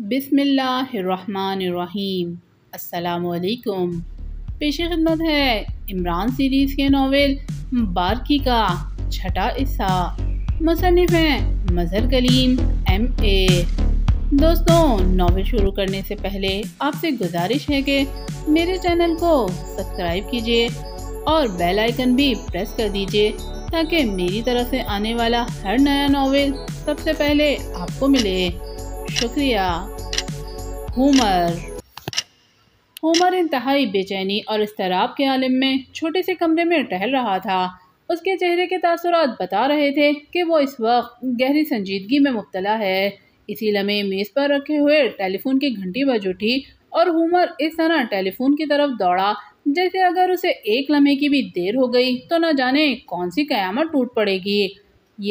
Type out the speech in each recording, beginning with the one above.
बिसमीम् अलकुम पेश खिदमत है इमरान सीरीज़ के नावल बारकी का छठा हिस्सा मुसनफ़ हैं मज़हर कलीम एम ए दोस्तों नावल शुरू करने से पहले आपसे गुजारिश है कि मेरे चैनल को सब्सक्राइब कीजिए और बेल आइकन भी प्रेस कर दीजिए ताकि मेरी तरफ से आने वाला हर नया नावल सबसे पहले आपको मिले शुक्रिया होमर होमर इंतहाई बेचैनी और इसतराब के आलम में छोटे से कमरे में टहल रहा था उसके चेहरे के तसरत बता रहे थे कि वो इस वक्त गहरी संजीदगी में मुबतला है इसी लम्हे मेज़ पर रखे हुए टेलीफोन की घंटी बज उठी और हुमर इस तरह टेलीफोन की तरफ दौड़ा जैसे अगर उसे एक लम्हे की भी देर हो गई तो न जाने कौन सी कयामत टूट पड़ेगी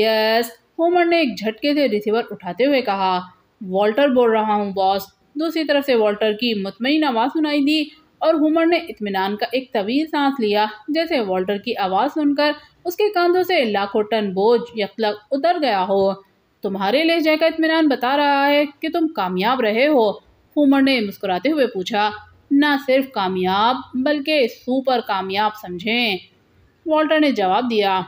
यस हुमर ने एक झटके से रिसीवर उठाते हुए कहा वॉल्टर बोल रहा हूँ बॉस दूसरी तरफ से वॉल्टर की मुतमिन आवाज़ सुनाई दी और हुमर ने इतमान का एक तवील सांस लिया जैसे वॉल्टर की आवाज़ सुनकर उसके कंधों से लाखों टन बोझ यकलक उतर गया हो तुम्हारे जय का इतमान बता रहा है कि तुम कामयाब रहे हो हुमर ने मुस्कुराते हुए पूछा ना सिर्फ कामयाब बल्कि सुपर कामयाब समझें वॉल्टर ने जवाब दिया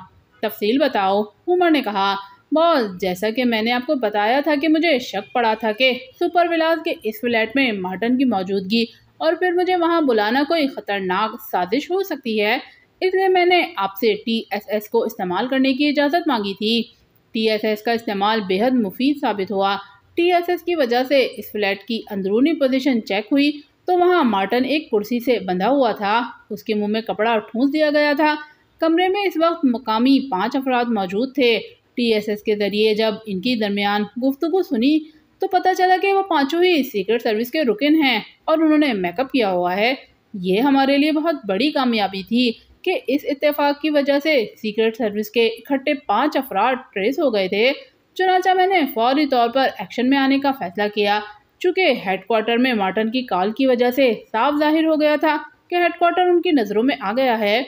तफसील बताओ हुमर ने कहा बॉस जैसा कि मैंने आपको बताया था कि मुझे शक पड़ा था कि सुपर विलास के इस फ्लैट में मार्टन की मौजूदगी और फिर मुझे वहाँ बुलाना कोई ख़तरनाक साजिश हो सकती है इसलिए मैंने आपसे टी एस एस को इस्तेमाल करने की इजाज़त मांगी थी टी एस एस का इस्तेमाल बेहद मुफीद साबित हुआ टी एस एस की वजह से इस फ्लैट की अंदरूनी पोजिशन चेक हुई तो वहाँ मार्टन एक कुर्सी से बंधा हुआ था उसके मुँह में कपड़ा ठूंस दिया गया था कमरे में इस वक्त मकामी पाँच अफराद मौजूद थे टीएसएस के ज़रिए जब इनकी दरमियान गुफ्तु सुनी तो पता चला कि वो पाँचों ही सीक्रेट सर्विस के रुकन हैं और उन्होंने मेकअप किया हुआ है ये हमारे लिए बहुत बड़ी कामयाबी थी कि इस इतफाक़ की वजह से सीक्रेट सर्विस के इकट्ठे पाँच अफराद ट्रेस हो गए थे चुनाचा मैंने फौरी तौर पर एक्शन में आने का फैसला किया चूँकि हेडकोार्टर में मार्टन की कॉल की वजह से साफ जाहिर हो गया था कि हेडकोार्टर उनकी नज़रों में आ गया है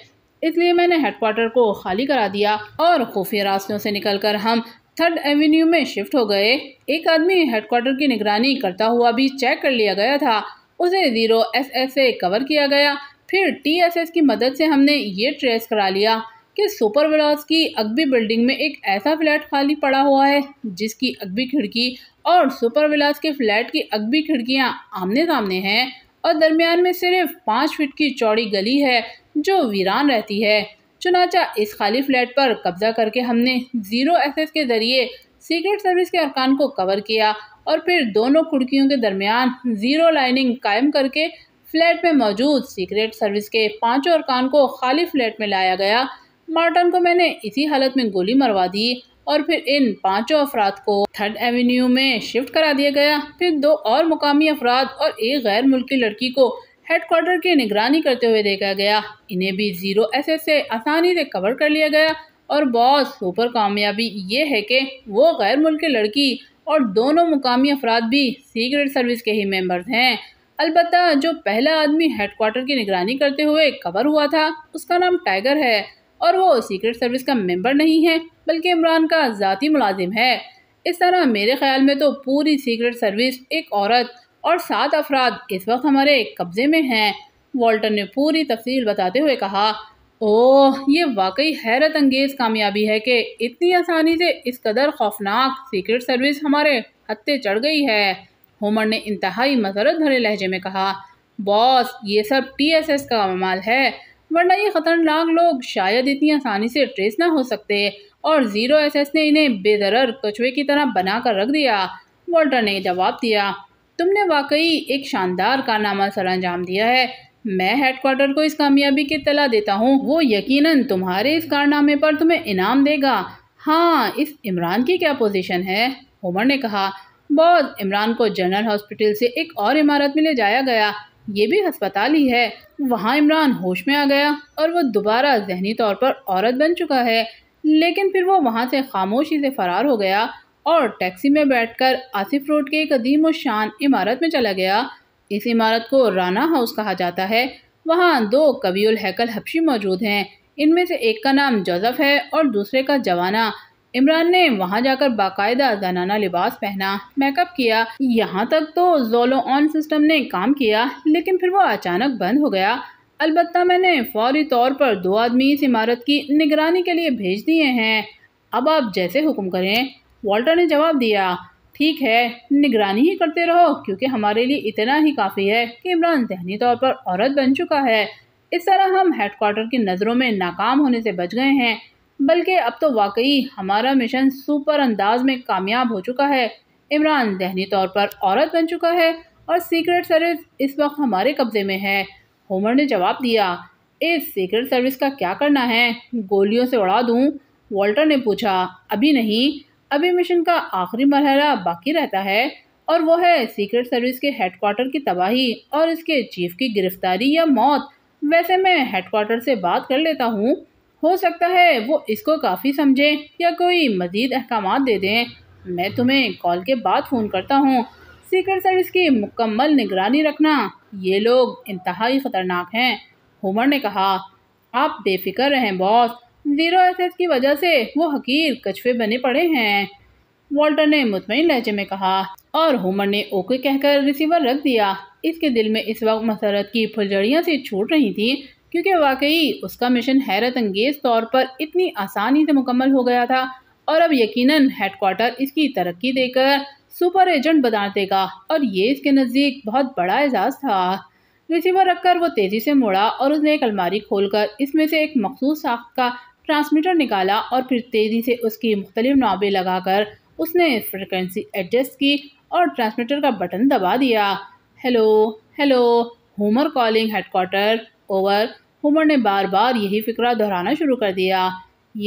इसलिए मैंने हेडक्वार्टर को खाली करा दिया और खुफिया रास्तों से निकलकर हम थर्ड एवेन्यू में शिफ्ट हो गए एक आदमी हेडक्वार्टर की निगरानी करता हुआ भी चेक कर लिया गया था उसे ज़ीरो एस एस से कवर किया गया फिर टी एस एस की मदद से हमने ये ट्रेस करा लिया कि सुपर विलास की अगबी बिल्डिंग में एक ऐसा फ्लैट खाली पड़ा हुआ है जिसकी अगबी खिड़की और सुपर विलास के फ्लैट की अगबी खिड़कियाँ आमने सामने हैं और दरमियान में सिर्फ पाँच फिट की चौड़ी गली है जो वीरान रहती है चुनाचा इस खाली फ्लैट पर कब्जा करके हमने ज़ीरो एसेस के ज़रिए सीक्रेट सर्विस के अरकान को कवर किया और फिर दोनों खिड़कियों के दरमियान ज़ीरो लाइनिंग कायम करके फ्लैट में मौजूद सीक्रेट सर्विस के पांचों अरकान को खाली फ्लैट में लाया गया मार्टन को मैंने इसी हालत में गोली मरवा दी और फिर इन पांचों अफराद को थर्ड एवेन्यू में शिफ्ट करा दिया गया फिर दो और मुकामी अफराद और एक गैर मुल्की लड़की को हेडक्वार्टर की निगरानी करते हुए देखा गया इन्हें भी जीरो एस से आसानी से कवर कर लिया गया और बॉस सुपर कामयाबी ये है कि वो गैर मुल्क लड़की और दोनों मुकामी अफराद भी सीक्रेट सर्विस के ही मेंबर्स हैं अलबत् जो पहला आदमी हेडक्वार्टर की निगरानी करते हुए कवर हुआ था उसका नाम टाइगर है और वो सीक्रेट सर्विस का मेंबर नहीं है बल्कि इमरान का ज़ाती मुलाजिम है इस तरह मेरे ख्याल में तो पूरी सीक्रेट सर्विस एक औरत और सात अफराद इस वक्त हमारे कब्ज़े में हैं वॉल्टर ने पूरी तफसील बताते हुए कहा ओह ये वाकई हैरत अंगेज़ कामयाबी है कि इतनी आसानी से इस कदर खौफनाक सीक्रेट सर्विस हमारे हत्ते चढ़ गई है होमर ने इंतहाई मसरत भरे लहजे में कहा बॉस ये सब टी एस एस का ममाल है वरना ये ख़तरनाक लोग शायद इतनी आसानी से ट्रेस ना हो सकते और ज़ीरो एस एस ने इन्हें बेदरर कछुए की तरह बना कर रख दिया वॉल्टर ने जवाब दिया तुमने वाकई एक शानदार कारनामा सर अंजाम दिया है मैं हेडक्वार्टर को इस कामयाबी की तला देता हूँ वो यकीनन तुम्हारे इस कारनामे पर तुम्हें इनाम देगा हाँ इस इमरान की क्या पोजीशन है होमर ने कहा बहुत इमरान को जनरल हॉस्पिटल से एक और इमारत में ले जाया गया ये भी अस्पताल ही है वहाँ इमरान होश में आ गया और वह दोबारा जहनी तौर पर औरत बन चुका है लेकिन फिर वो वहाँ से खामोशी से फ़रार हो गया और टैक्सी में बैठकर आसिफ रोड के अदीम और शान इमारत में चला गया इस इमारत को राना हाउस कहा जाता है वहाँ दो कबील हैकल हबशी मौजूद हैं इनमें से एक का नाम जोजफ है और दूसरे का जवाना इमरान ने वहाँ जाकर बाकायदा जनाना लिबास पहना मेकअप किया यहाँ तक तो जोलो ऑन सिस्टम ने काम किया लेकिन फिर वो अचानक बंद हो गया अलबत् मैंने फौरी तौर पर दो आदमी इस इमारत की निगरानी के लिए भेज दिए हैं अब आप जैसे हुक्म करें वॉल्टर ने जवाब दिया ठीक है निगरानी ही करते रहो क्योंकि हमारे लिए इतना ही काफ़ी है कि इमरान जहनी तौर पर औरत बन चुका है इस तरह हम हेडक्वार्टर की नज़रों में नाकाम होने से बच गए हैं बल्कि अब तो वाकई हमारा मिशन सुपर अंदाज में कामयाब हो चुका है इमरान जहनी तौर पर औरत बन चुका है और सीक्रेट सर्विस इस वक्त हमारे कब्ज़े में है होमर ने जवाब दिया इस सीक्रेट सर्विस का क्या करना है गोलियों से उड़ा दूँ वॉल्टर ने पूछा अभी नहीं अभी मिशन का आखिरी मरहला बाकी रहता है और वो है सीक्रेट सर्विस के हेडक्वार्टर की तबाही और इसके चीफ की गिरफ्तारी या मौत वैसे मैं हेडक्वार्टर से बात कर लेता हूँ हो सकता है वो इसको काफ़ी समझें या कोई मज़ीद अहकाम दे दें मैं तुम्हें कॉल के बाद फ़ोन करता हूँ सीक्रेट सर्विस की मुकम्मल निगरानी रखना ये लोग इंतहाई ख़तरनाक हैं हुमर ने कहा आप बेफिक्र रहें बॉस ज़ीरो एसेस की वजह से वो हकीर कछुए बने पड़े हैं वॉल्टर ने मुतमिन लहजे में कहा और होमर ने ओके कहकर रिसीवर रख दिया इसके दिल में इस वक्त मसरत की फुलझड़ियाँ से छूट रही थी क्योंकि वाकई उसका मिशन हैरत अंगेज तौर पर इतनी आसानी से मुकम्मल हो गया था और अब यकीनन हेडक्वार्टर इसकी तरक्की देकर सुपर एजेंट बना देगा और ये इसके नज़दीक बहुत बड़ा एजाज था रिसीवर रखकर वो तेज़ी से मुड़ा और उसने एक अलमारी खोलकर इसमें से एक मखसूस साख का ट्रांसमीटर निकाला और फिर तेज़ी से उसकी मुख्तलिफ नावें लगाकर उसने फ्रिक्वेंसी एडजस्ट की और ट्रांसमीटर का बटन दबा दिया हेलो हेलो हुमर कॉलिंग क्वार्टर ओवर होमर ने बार बार यही फिक्रा दोहराना शुरू कर दिया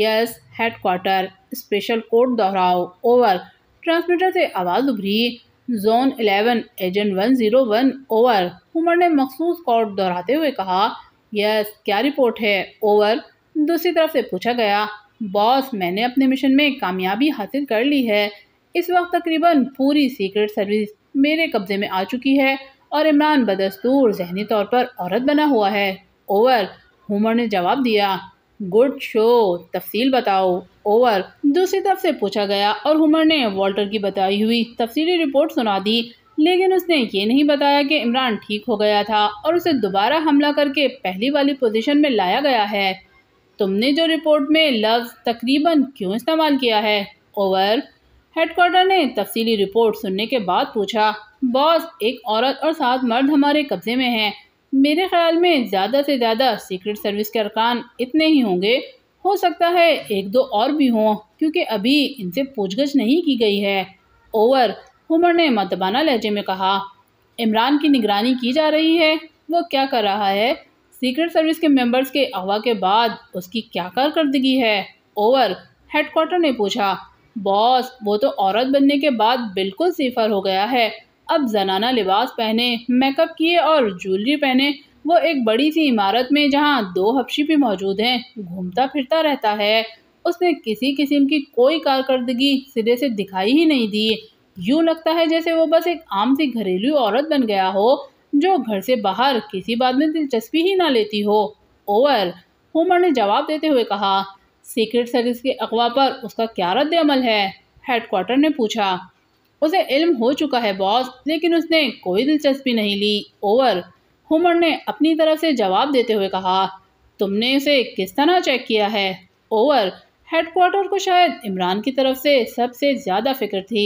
यस हेडक्वार्टर स्पेशल कोड दोहराओ ओवर ट्रांसमीटर से आवाज़ उभरी zone eleven agent one zero one over हुमर ने मखसूस कोड दोहराते हुए कहा यस क्या रिपोर्ट है ओवर दूसरी तरफ से पूछा गया बॉस मैंने अपने मिशन में कामयाबी हासिल कर ली है इस वक्त तकरीबन पूरी सीक्रेट सर्विस मेरे कब्ज़े में आ चुकी है और इमरान बदस्तूर जहनी तौर पर औरत बना हुआ है ओवर हुमर ने जवाब दिया गुड शो तफसील बताओ ओवर दूसरी तरफ से पूछा गया और हुमर ने वॉल्टर की बताई हुई तफसीली रिपोर्ट सुना दी लेकिन उसने ये नहीं बताया कि इमरान ठीक हो गया था और उसे दोबारा हमला करके पहली वाली पोजीशन में लाया गया है तुमने जो रिपोर्ट में लफ्ज़ तकरीबन क्यों इस्तेमाल किया है ओवर हेडक्वार्टर ने तफसीली रिपोर्ट सुनने के बाद पूछा बॉस एक औरत और सात मर्द हमारे कब्ज़े में हैं मेरे ख्याल में ज़्यादा से ज़्यादा सीक्रेट सर्विस के अरकान इतने ही होंगे हो सकता है एक दो और भी हों क्योंकि अभी इनसे पूछगछ नहीं की गई है ओवर हुमर ने मतबाना लहजे में कहा इमरान की निगरानी की जा रही है वो क्या कर रहा है सीक्रेट सर्विस के मेंबर्स के अगवा के बाद उसकी क्या कारकर्दगी है ओवर हेडक्वार्टर ने पूछा बॉस वो तो औरत बनने के बाद बिल्कुल सिफर हो गया है अब जनाना लिबास पहने मेकअप किए और ज्वेलरी पहने वो एक बड़ी सी इमारत में जहाँ दो हफ्शी भी मौजूद हैं घूमता फिरता रहता है उसने किसी किस्म की कोई कारकर्दगी सिरे से दिखाई ही नहीं दी यूँ लगता है जैसे वो बस एक आम सी घरेलू औरत बन गया हो जो घर से बाहर किसी बात में दिलचस्पी ही ना लेती हो ओवर होमर ने जवाब देते हुए कहा सीक्रेट सर्विस के अगवा पर उसका क्या रद्द अमल है हेडक्वार्टर ने पूछा उसे इल्म हो चुका है बॉस लेकिन उसने कोई दिलचस्पी नहीं ली ओवर होमर ने अपनी तरफ से जवाब देते हुए कहा तुमने उसे किस तरह चेक किया है ओवर हेडक्वार्टर को शायद इमरान की तरफ से सबसे ज़्यादा फिक्र थी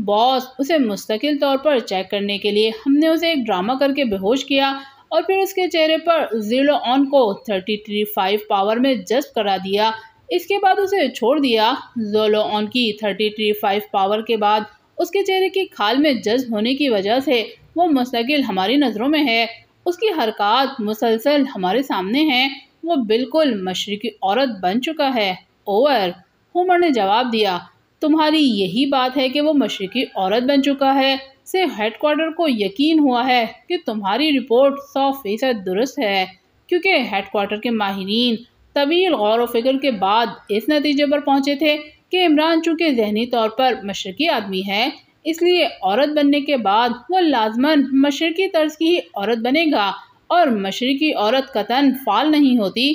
बॉस उसे मुस्तकिल तौर पर चेक करने के लिए हमने उसे एक ड्रामा करके बेहोश किया और फिर उसके चेहरे पर जीरो ऑन को थर्टी थ्री फाइव पावर में जज्ब करा दिया इसके बाद उसे छोड़ दिया जोलो ऑन की थर्टी थ्री फाइव पावर के बाद उसके चेहरे की खाल में जज्ब होने की वजह से वो मुस्तकिल हमारी नज़रों में है उसकी हरकत मुसलसल हमारे सामने है वो बिल्कुल मशरकी औरत बन चुका है ओवर हुमर ने जवाब दिया तुम्हारी यही बात है कि वो मशरकी औरत बन चुका है से हेडक्वार्टर को यकीन हुआ है कि तुम्हारी रिपोर्ट सौ फीसद दुरुस्त है क्योंकि हेडक्वार्टर के माहरीन तवील गौर व फिक्र के बाद इस नतीजे पर पहुँचे थे कि इमरान चूँकि जहनी तौर पर मशरकी आदमी है इसलिए औरत बनने के बाद वह लाजमन मशरकी तर्ज की ही औरत बनेगा और मशरकी औरत कतन फाल नहीं होती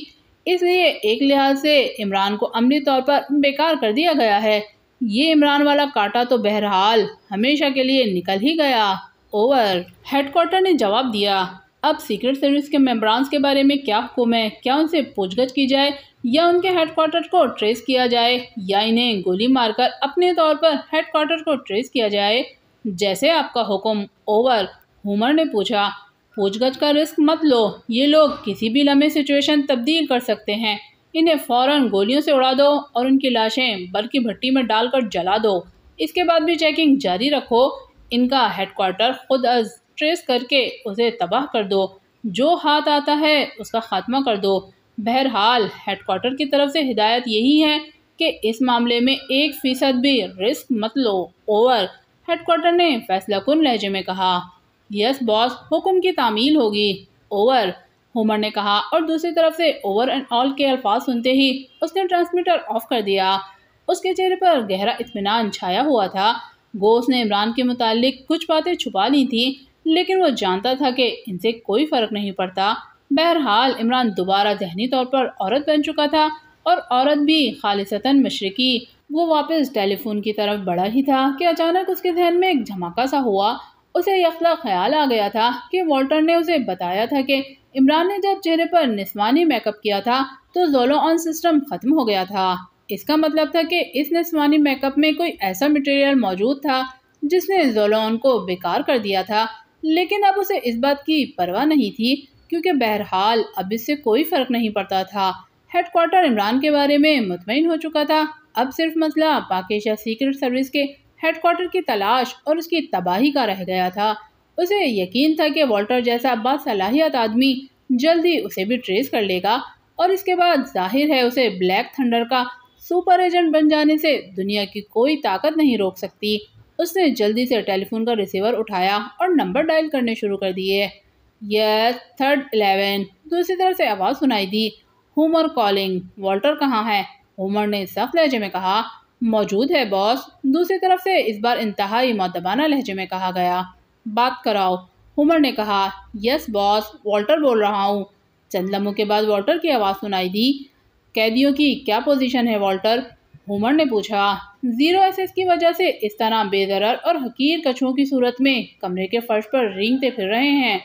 इसलिए एक लिहाज से इमरान को अमली तौर पर बेकार कर दिया गया है ये इमरान वाला काटा तो बहरहाल हमेशा के लिए निकल ही गया ओवर हेडक्वार्टर ने जवाब दिया अब सीक्रेट सर्विस के मेम्बरान्स के बारे में क्या हुक्म है क्या उनसे पूछगछ की जाए या उनके हेडक्वार्टर को ट्रेस किया जाए या इन्हें गोली मारकर अपने तौर पर हेडक्वार्टर को ट्रेस किया जाए जैसे आपका हुक्म ओवर हुमर ने पूछा पूछगछ का रिस्क मत लो ये लोग किसी भी लम्हे सिचुएशन तब्दील कर सकते हैं इन्हें फ़ौर गोलियों से उड़ा दो और उनकी लाशें बल्कि भट्टी में डालकर जला दो इसके बाद भी चेकिंग जारी रखो इनका हेडक्वार्टर खुद अज ट्रेस करके उसे तबाह कर दो जो हाथ आता है उसका खात्मा कर दो बहरहाल हेडक्वार्टर की तरफ से हिदायत यही है कि इस मामले में एक फ़ीसद भी रिस्क मत लो ओवर हेडक्वार्टर ने फैसला कन लहजे में कहा यस बॉस हुक्म की तामील होगी ओवर होमर ने कहा और दूसरी तरफ से ओवर एंड ऑल के अल्फाज सुनते ही उसने ट्रांसमीटर ऑफ कर दिया उसके चेहरे पर गहरा इतमान छाया हुआ था गोस ने इमरान के मुतालिक कुछ बातें छुपा ली थी लेकिन वो जानता था कि इनसे कोई फ़र्क नहीं पड़ता बहरहाल इमरान दोबारा जहनी तौर पर औरत बन चुका था और औरत भी खालिशता मशरकी वो वापस टेलीफोन की तरफ बढ़ा ही था कि अचानक उसके जहन में एक धमाका सा हुआ उसे यखला ख्याल आ गया था कि वॉल्टर ने उसे बताया था कि इमरान ने जब चेहरे पर निस्वानी मेकअप किया था तो जोलो ऑन सिस्टम ख़त्म हो गया था इसका मतलब था कि इस निस्वानी मेकअप में कोई ऐसा मटेरियल मौजूद था जिसने जोलो ऑन को बेकार कर दिया था लेकिन अब उसे इस बात की परवाह नहीं थी क्योंकि बहरहाल अब इससे कोई फ़र्क नहीं पड़ता था हेडकोार्टर इमरान के बारे में मुतमिन हो चुका था अब सिर्फ मसला पाकिस्तान सीक्रेट सर्विस के हेडकोार्टर की तलाश और उसकी तबाही का रह गया था उसे यकीन था कि वॉल्टर जैसा बासलाहियत आदमी जल्दी उसे भी ट्रेस कर लेगा और इसके बाद जाहिर है उसे ब्लैक थंडर का सुपर एजेंट बन जाने से दुनिया की कोई ताकत नहीं रोक सकती उसने जल्दी से टेलीफोन का रिसीवर उठाया और नंबर डायल करने शुरू कर दिए यस थर्ड एलेवन दूसरी तरफ से आवाज़ सुनाई दी होमर कॉलिंग वॉल्टर कहाँ है होमर ने सख्त लहजे में कहा मौजूद है बॉस दूसरी तरफ से इस बार इंतहाई मतबाना लहजे में कहा गया बात कराओ हुमर ने कहा यस बॉस वॉल्टर बोल रहा हूँ चंद लम्हों के बाद वॉल्टर की आवाज़ सुनाई दी कैदियों की क्या पोजीशन है वॉल्टर हुमर ने पूछा जीरो एसएस की वजह से इस तरह बेदरर और हकीर कछुओं की सूरत में कमरे के फर्श पर रिंगते फिर रहे हैं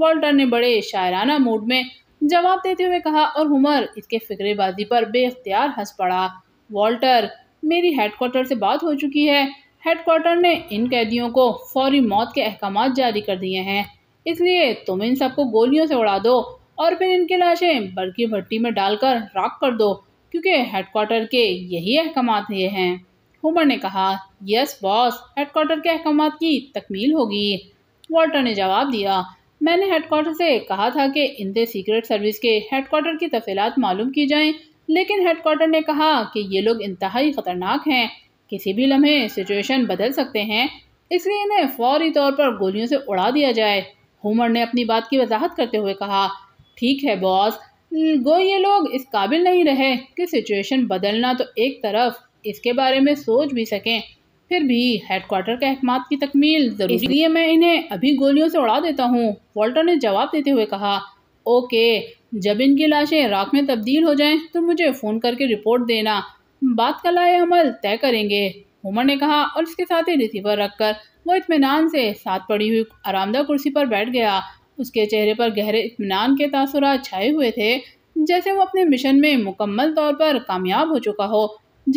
वॉल्टर ने बड़े शायराना मूड में जवाब देते हुए कहा और हुमर इसके फिक्रेबाजी पर बेख्तियार हंस पड़ा वॉल्टर मेरी हेडक्वार्टर से बात हो चुकी है हेडक्वार्टर ने इन कैदियों को फौरी मौत के अहकाम जारी कर दिए हैं इसलिए तुम इन सबको गोलियों से उड़ा दो और फिर इनकी लाशें बड़की भट्टी में डालकर राख कर दो क्योंकि हेडक्वार्टर के यही अहकाम ये हैं हुमर ने कहा यस बॉस हेडक्वार्टर के अहकाम की तकमील होगी वॉल्टर ने जवाब दिया मैंने हेडक्वार्टर से कहा था कि इन सीक्रेट सर्विस के हेडक्वार्टर की तफीलत मालूम की जाएं लेकिन हेडक्वार्टर ने कहा कि ये लोग इंतहाई ख़तरनाक हैं किसी भी लम्हे सिचुएशन बदल सकते हैं इसलिए इन्हें फौरी तौर पर गोलियों से उड़ा दिया जाए होमर ने अपनी बात की वजाहत करते हुए कहा ठीक है बॉस गो ये लोग इस काबिल नहीं रहे कि सिचुएशन बदलना तो एक तरफ इसके बारे में सोच भी सकें फिर भी हेडक्वार्टर के अहकाम की तकमील जरूरी इसलिए मैं इन्हें अभी गोलियों से उड़ा देता हूँ वॉल्टर ने जवाब देते हुए कहा ओके जब इनकी लाशें राख में तब्दील हो जाएं तो मुझे फ़ोन करके रिपोर्ट देना बात का लाए अमल तय करेंगे उमर ने कहा और इसके साथ ही रिसीवर रखकर वो इतमान से साथ पड़ी हुई आरामदा कुर्सी पर बैठ गया उसके चेहरे पर गहरे इतमान के तासुरात छाए हुए थे जैसे वो अपने मिशन में मुकम्मल तौर पर कामयाब हो चुका हो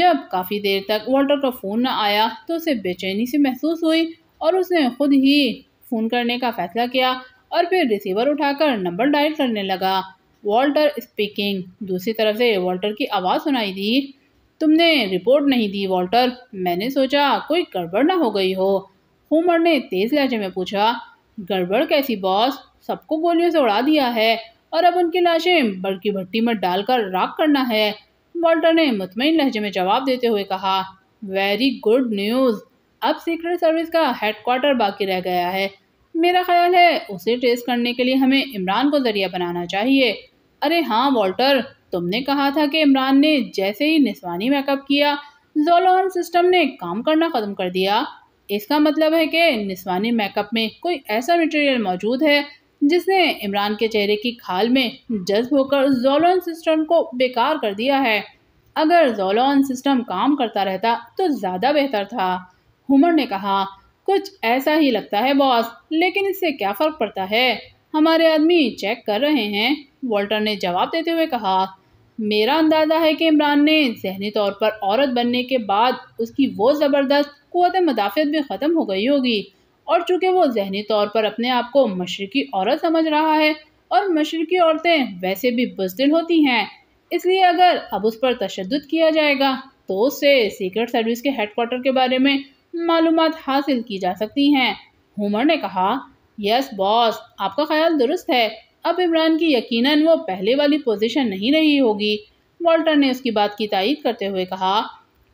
जब काफ़ी देर तक वॉल्टर का फ़ोन न आया तो उसे बेचैनी से महसूस हुई और उसने खुद ही फ़ोन करने का फ़ैसला किया और फिर रिसीवर उठाकर नंबर डायल करने लगा वॉल्टर स्पीकिंग दूसरी तरफ से वॉल्टर की आवाज़ सुनाई दी तुमने रिपोर्ट नहीं दी वॉल्टर मैंने सोचा कोई गड़बड़ ना हो गई हो होमर ने तेज़ लहजे में पूछा गड़बड़ कैसी बॉस सबको गोलियों से उड़ा दिया है और अब उनकी लाशें बड़की भट्टी में डालकर राख करना है वॉल्टर ने मुतमिन लहजे में जवाब देते हुए कहा वेरी गुड न्यूज़ अब सीक्रेट सर्विस का हेडक्वार्टर बाकी रह गया है मेरा ख्याल है उसे ट्रेस करने के लिए हमें इमरान को ज़रिया बनाना चाहिए अरे हाँ वॉल्टर तुमने कहा था कि इमरान ने जैसे ही निस्वानी मेकअप किया जोलोन सिस्टम ने काम करना ख़त्म कर दिया इसका मतलब है कि निस्वानी मेकअप में कोई ऐसा मटेरियल मौजूद है जिसने इमरान के चेहरे की खाल में जज्ब होकर जोलोन सिस्टम को बेकार कर दिया है अगर जोलोन सिस्टम काम करता रहता तो ज़्यादा बेहतर था हुमर ने कहा कुछ ऐसा ही लगता है बॉस लेकिन इससे क्या फ़र्क पड़ता है हमारे आदमी चेक कर रहे हैं वॉल्टर ने जवाब देते हुए कहा मेरा अंदाज़ा है कि इमरान ने जहनी तौर पर औरत बनने के बाद उसकी वो ज़बरदस्त क़वत मदाफ़त भी ख़त्म हो गई होगी और चूँकि वो जहनी तौर पर अपने आप को मशरकी औरत समझ रहा है और मशरकी औरतें वैसे भी बुजदिल होती हैं इसलिए अगर अब उस पर तशद किया जाएगा तो उससे सीक्रेट सर्विस के हेडकोार्टर के बारे में मालूम हासिल की जा सकती हैं हुमर ने कहा यस बॉस आपका ख्याल दुरुस्त है अब इमरान की यकीनन वो पहले वाली पोजीशन नहीं रही होगी वॉल्टर ने उसकी बात की तायद करते हुए कहा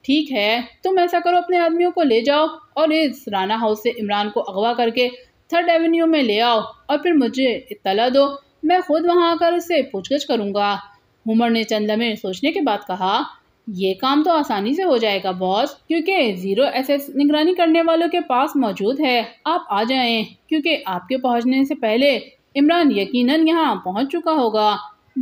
ठीक है तुम ऐसा करो अपने आदमियों को ले जाओ और इस राना हाउस से इमरान को अगवा करके थर्ड एवेन्यू में ले आओ और फिर मुझे इतला दो मैं खुद वहाँ आकर उससे पूछगछ करूँगा हुमर ने चंद लम्हे सोचने के बाद कहा यह काम तो आसानी से हो जाएगा बॉस क्योंकि ज़ीरो एसएस निगरानी करने वालों के पास मौजूद है आप आ जाएं क्योंकि आपके पहुंचने से पहले इमरान यकीनन यहाँ पहुँच चुका होगा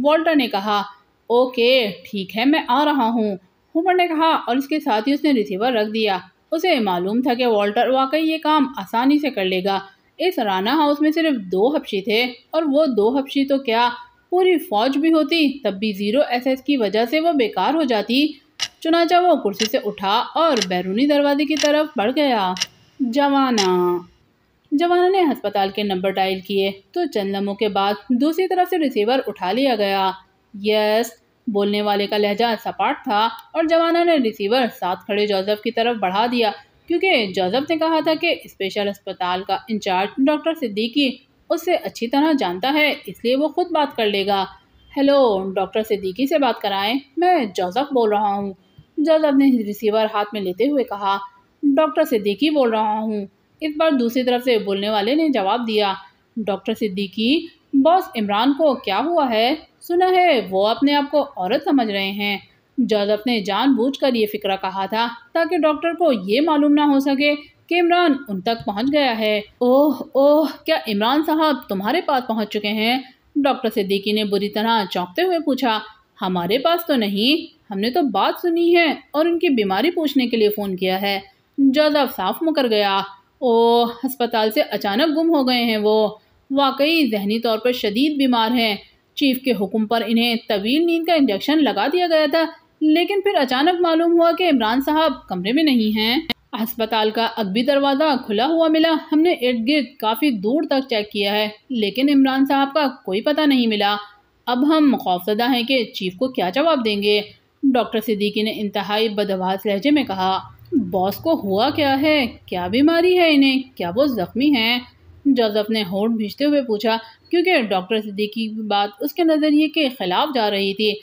वॉल्टर ने कहा ओके ठीक है मैं आ रहा हूँ हुमर ने कहा और इसके साथ ही उसने रिसीवर रख दिया उसे मालूम था कि वॉल्टर वाकई ये काम आसानी से कर लेगा इस राना हाउस में सिर्फ दो हफ्शी थे और वो दो हफ्शी तो क्या पूरी फौज भी होती तब भी ज़ीरो एस की वजह से वो बेकार हो जाती चुनाचा वो कुर्सी से उठा और बैरूनी दरवाजे की तरफ बढ़ गया जवाना जवाना ने अस्पताल के नंबर डायल किए तो चंद लम्हों के बाद दूसरी तरफ से रिसीवर उठा लिया गया यस बोलने वाले का लहजा सपाट था और जवाना ने रिसीवर साथ खड़े जोसेफ की तरफ बढ़ा दिया क्योंकि जोसेफ ने कहा था कि स्पेशल अस्पताल का इंचार्ज डॉक्टर सिद्दीकी उससे अच्छी तरह जानता है इसलिए वो खुद बात कर लेगा हेलो डॉक्टर सिद्दीकी से बात कराएं मैं जोसेफ बोल रहा हूँ जोसेफ ने रिसीवर हाथ में लेते हुए कहा डॉक्टर सिद्दीकी बोल रहा हूँ इस बार दूसरी तरफ से बोलने वाले ने जवाब दिया डॉक्टर सिद्दीकी बॉस इमरान को क्या हुआ है सुना है वो अपने आप को औरत समझ रहे हैं जॉर्जफ ने जानबूझकर ये फिक्र कहा था ताकि डॉक्टर को ये मालूम ना हो सके कि इमरान उन तक पहुंच गया है ओह ओह क्या इमरान साहब तुम्हारे पास पहुंच चुके हैं डॉक्टर सिद्दीकी ने बुरी तरह चौंकते हुए पूछा हमारे पास तो नहीं हमने तो बात सुनी है और उनकी बीमारी पूछने के लिए फ़ोन किया है जॉर्जफ साफ मुकर गया ओ अस्पताल से अचानक गुम हो गए हैं वो वाकई जहनी तौर पर शदीद बीमार हैं चीफ के हुक्म पर इन्हें तवील नींद का इंजेक्शन लगा दिया गया था लेकिन फिर अचानक मालूम हुआ कि इमरान साहब कमरे में नहीं हैं अस्पताल का अगबी दरवाज़ा खुला हुआ मिला हमने इर्द गिर्द काफ़ी दूर तक चेक किया है लेकिन इमरान साहब का कोई पता नहीं मिला अब हम खौफजदा हैं कि चीफ को क्या जवाब देंगे डॉक्टर सिद्दीकी ने इंतहाई बदवास लहजे में कहा बॉस को हुआ क्या है क्या बीमारी है इन्हें क्या वो ज़ख्मी हैं जोसेफ ने होठ भीजते हुए पूछा क्योंकि डॉक्टर सिद्दीकी की बात उसके नज़रिए के ख़िलाफ़ जा रही थी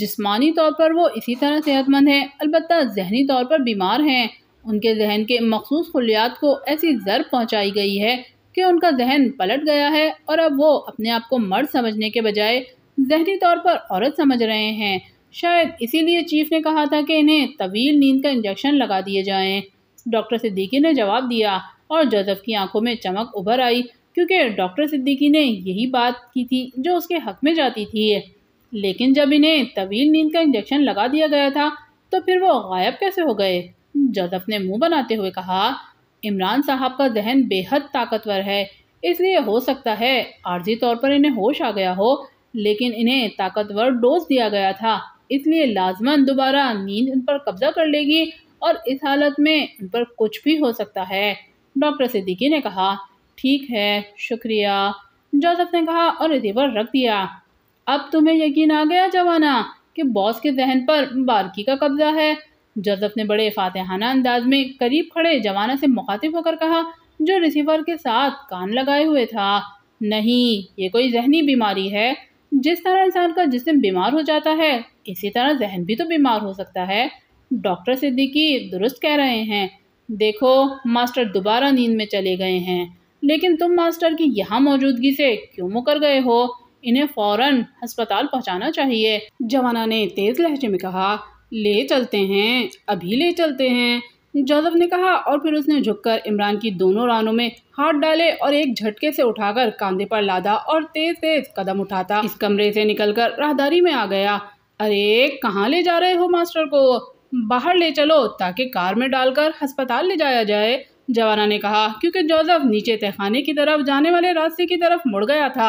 जिस्मानी तौर पर वो इसी तरह सेहतमंद हैं अलबत् जहनी तौर पर बीमार हैं उनके जहन के मखसूस खुलियात को ऐसी जर पहुँचाई गई है कि उनका जहन पलट गया है और अब वो अपने आप को मर्द समझने के बजाय जहनी तौर पर औरत समझ रहे हैं शायद इसीलिए चीफ ने कहा था कि इन्हें तवील नींद का इंजेक्शन लगा दिए जाएं। डॉक्टर सिद्दीकी ने जवाब दिया और जोसेफ की आंखों में चमक उभर आई क्योंकि डॉक्टर सिद्दीकी ने यही बात की थी जो उसके हक में जाती थी लेकिन जब इन्हें तवील नींद का इंजेक्शन लगा दिया गया था तो फिर वो गायब कैसे हो गए जोसेफ ने मुँह बनाते हुए कहा इमरान साहब का जहन बेहद ताकतवर है इसलिए हो सकता है आर्जी तौर पर इन्हें होश आ गया हो लेकिन इन्हें ताकतवर डोज दिया गया था इसलिए लाजमन दोबारा नींद उन पर कब्जा कर लेगी और इस हालत में उन पर कुछ भी हो सकता है डॉक्टर सिद्दीकी ने कहा ठीक है शुक्रिया जोसफ ने कहा और रिसीवर रख दिया अब तुम्हें यकीन आ गया जवाना कि बॉस के जहन पर बारकी का कब्जा है जोसफ ने बड़े फातहाना अंदाज में करीब खड़े जवाना से मुखातिब होकर कहा जो रिसीवर के साथ कान लगाए हुए था नहीं ये कोई जहनी बीमारी है जिस तरह इंसान का जिसम बीमार हो जाता है इसी तरह जहन भी तो बीमार हो सकता है डॉक्टर सिद्दीकी दुरुस्त कह रहे हैं देखो मास्टर दोबारा नींद में चले गए हैं लेकिन तुम मास्टर की यहाँ मौजूदगी से क्यों मुकर गए हो इन्हें फौरन अस्पताल पहुँचाना चाहिए जवाना ने तेज़ लहजे में कहा ले चलते हैं अभी ले चलते हैं जोसेफ ने कहा और फिर उसने झुककर इमरान की दोनों रानों में हाथ डाले और एक झटके से उठाकर कांधे पर लादा और तेज तेज कदम उठाता इस कमरे से निकलकर राहदारी में आ गया अरे कहाँ ले जा रहे हो मास्टर को बाहर ले चलो ताकि कार में डालकर अस्पताल ले जाया जाए जवाना ने कहा क्योंकि जोसेफ नीचे तहखाने की तरफ जाने वाले रास्ते की तरफ मुड़ गया था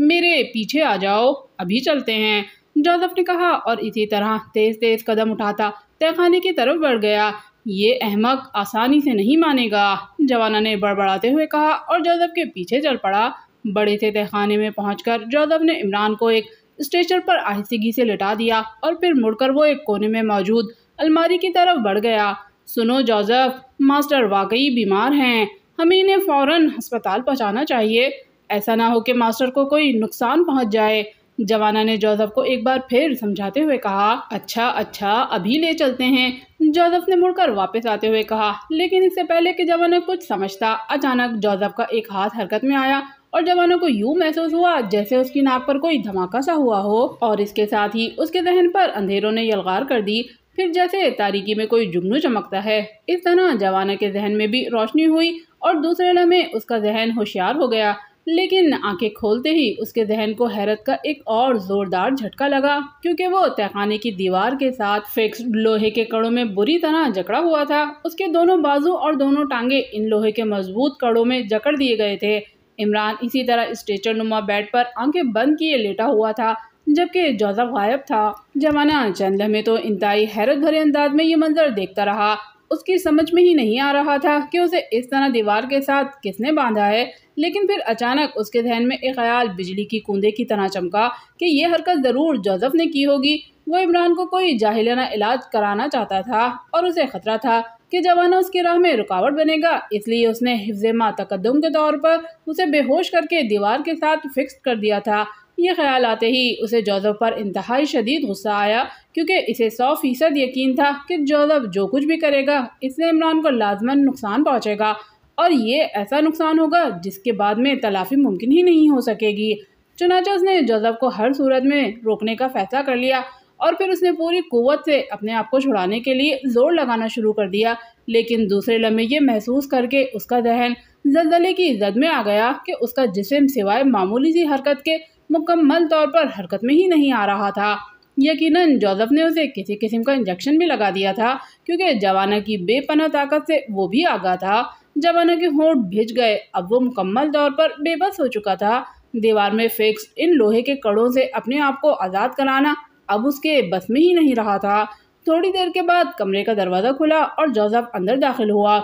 मेरे पीछे आ जाओ अभी चलते हैं जोसेफ ने कहा और इसी तरह तेज़ तेज़ कदम उठाता तहखाने की तरफ बढ़ गया ये अहमक आसानी से नहीं मानेगा जवाना ने बड़बड़ाते हुए कहा और जोसेफ के पीछे चल पड़ा बड़े से तहखाने में पहुंचकर जोसेफ ने इमरान को एक स्ट्रेचर पर आहिस्तगी से लिटा दिया और फिर मुड़कर वो एक कोने में मौजूद अलमारी की तरफ बढ़ गया सुनो जोसेफ मास्टर वाकई बीमार हैं हमें इन्हें फ़ौरन अस्पताल पहुँचाना चाहिए ऐसा ना हो कि मास्टर को कोई नुकसान पहुँच जाए जवाना ने जोसेफ को एक बार फिर समझाते हुए कहा अच्छा अच्छा अभी ले चलते हैं जोसेफ ने मुड़कर वापस आते हुए कहा लेकिन इससे पहले कि जवाना कुछ समझता अचानक जोसेफ का एक हाथ हरकत में आया और जवानों को यूं महसूस हुआ जैसे उसकी नाक पर कोई धमाका सा हुआ हो और इसके साथ ही उसके जहन पर अंधेरों ने यलगार कर दी फिर जैसे तारीकी में कोई जुगनू चमकता है इस तरह जवाना के जहन में भी रोशनी हुई और दूसरे लम्हे उसका जहन होशियार हो गया लेकिन आंखें खोलते ही उसके जहन को हैरत का एक और ज़ोरदार झटका लगा क्योंकि वो तहखाने की दीवार के साथ फिक्स लोहे के कड़ों में बुरी तरह जकड़ा हुआ था उसके दोनों बाजू और दोनों टांगे इन लोहे के मजबूत कड़ों में जकड़ दिए गए थे इमरान इसी तरह स्टेचर नुमा बेड पर आंखें बंद किए लेटा हुआ था जबकि जोजा गायब था जमाना चंद लम्हे तो इंतहाई हैरत भरे अंदाज में ये मंजर देखता रहा उसकी समझ में ही नहीं आ रहा था कि उसे इस तरह दीवार के साथ किसने बांधा है लेकिन फिर अचानक उसके जहन में एक ख्याल बिजली की कूदे की तरह चमका कि यह हरकत ज़रूर जोजफ़ ने की होगी वो इमरान को कोई जाहिलाना इलाज कराना चाहता था और उसे ख़तरा था कि जवाना उसकी राह में रुकावट बनेगा इसलिए उसने हिफ्ज मा तकदम के तौर पर उसे बेहोश करके दीवार के साथ फिक्स कर दिया था ये ख्याल आते ही उसे जोज़फ पर इंतहाई शदीद गुस्सा आया क्योंकि इसे सौ फ़ीसद यकीन था कि जोज़फ जो कुछ भी करेगा इससे इमरान को लाजमन नुकसान पहुँचेगा और ये ऐसा नुकसान होगा जिसके बाद में तलाफ़ी मुमकिन ही नहीं हो सकेगी चुनाचा उसने जोज़फ को हर सूरत में रोकने का फ़ैसला कर लिया और फिर उसने पूरी कुत से अपने आप को छुड़ाने के लिए जोर लगाना शुरू कर दिया लेकिन दूसरे लम्हे ये महसूस करके उसका जहन जल्दले की इज्जत में आ गया कि उसका जिसम सिवाय मामूली सी हरकत के मुकम्मल तौर पर हरकत में ही नहीं आ रहा था यकीनन जोजफ़ ने उसे किसी किस्म का इंजेक्शन भी लगा दिया था क्योंकि जवाना की बेपना ताकत से वो भी आगा था जवाना के होंठ भिज गए अब वो मुकम्मल तौर पर बेबस हो चुका था दीवार में फिक्स इन लोहे के कड़ों से अपने आप को आज़ाद कराना अब उसके बस में ही नहीं रहा था थोड़ी देर के बाद कमरे का दरवाज़ा खुला और जोसेफ अंदर दाखिल हुआ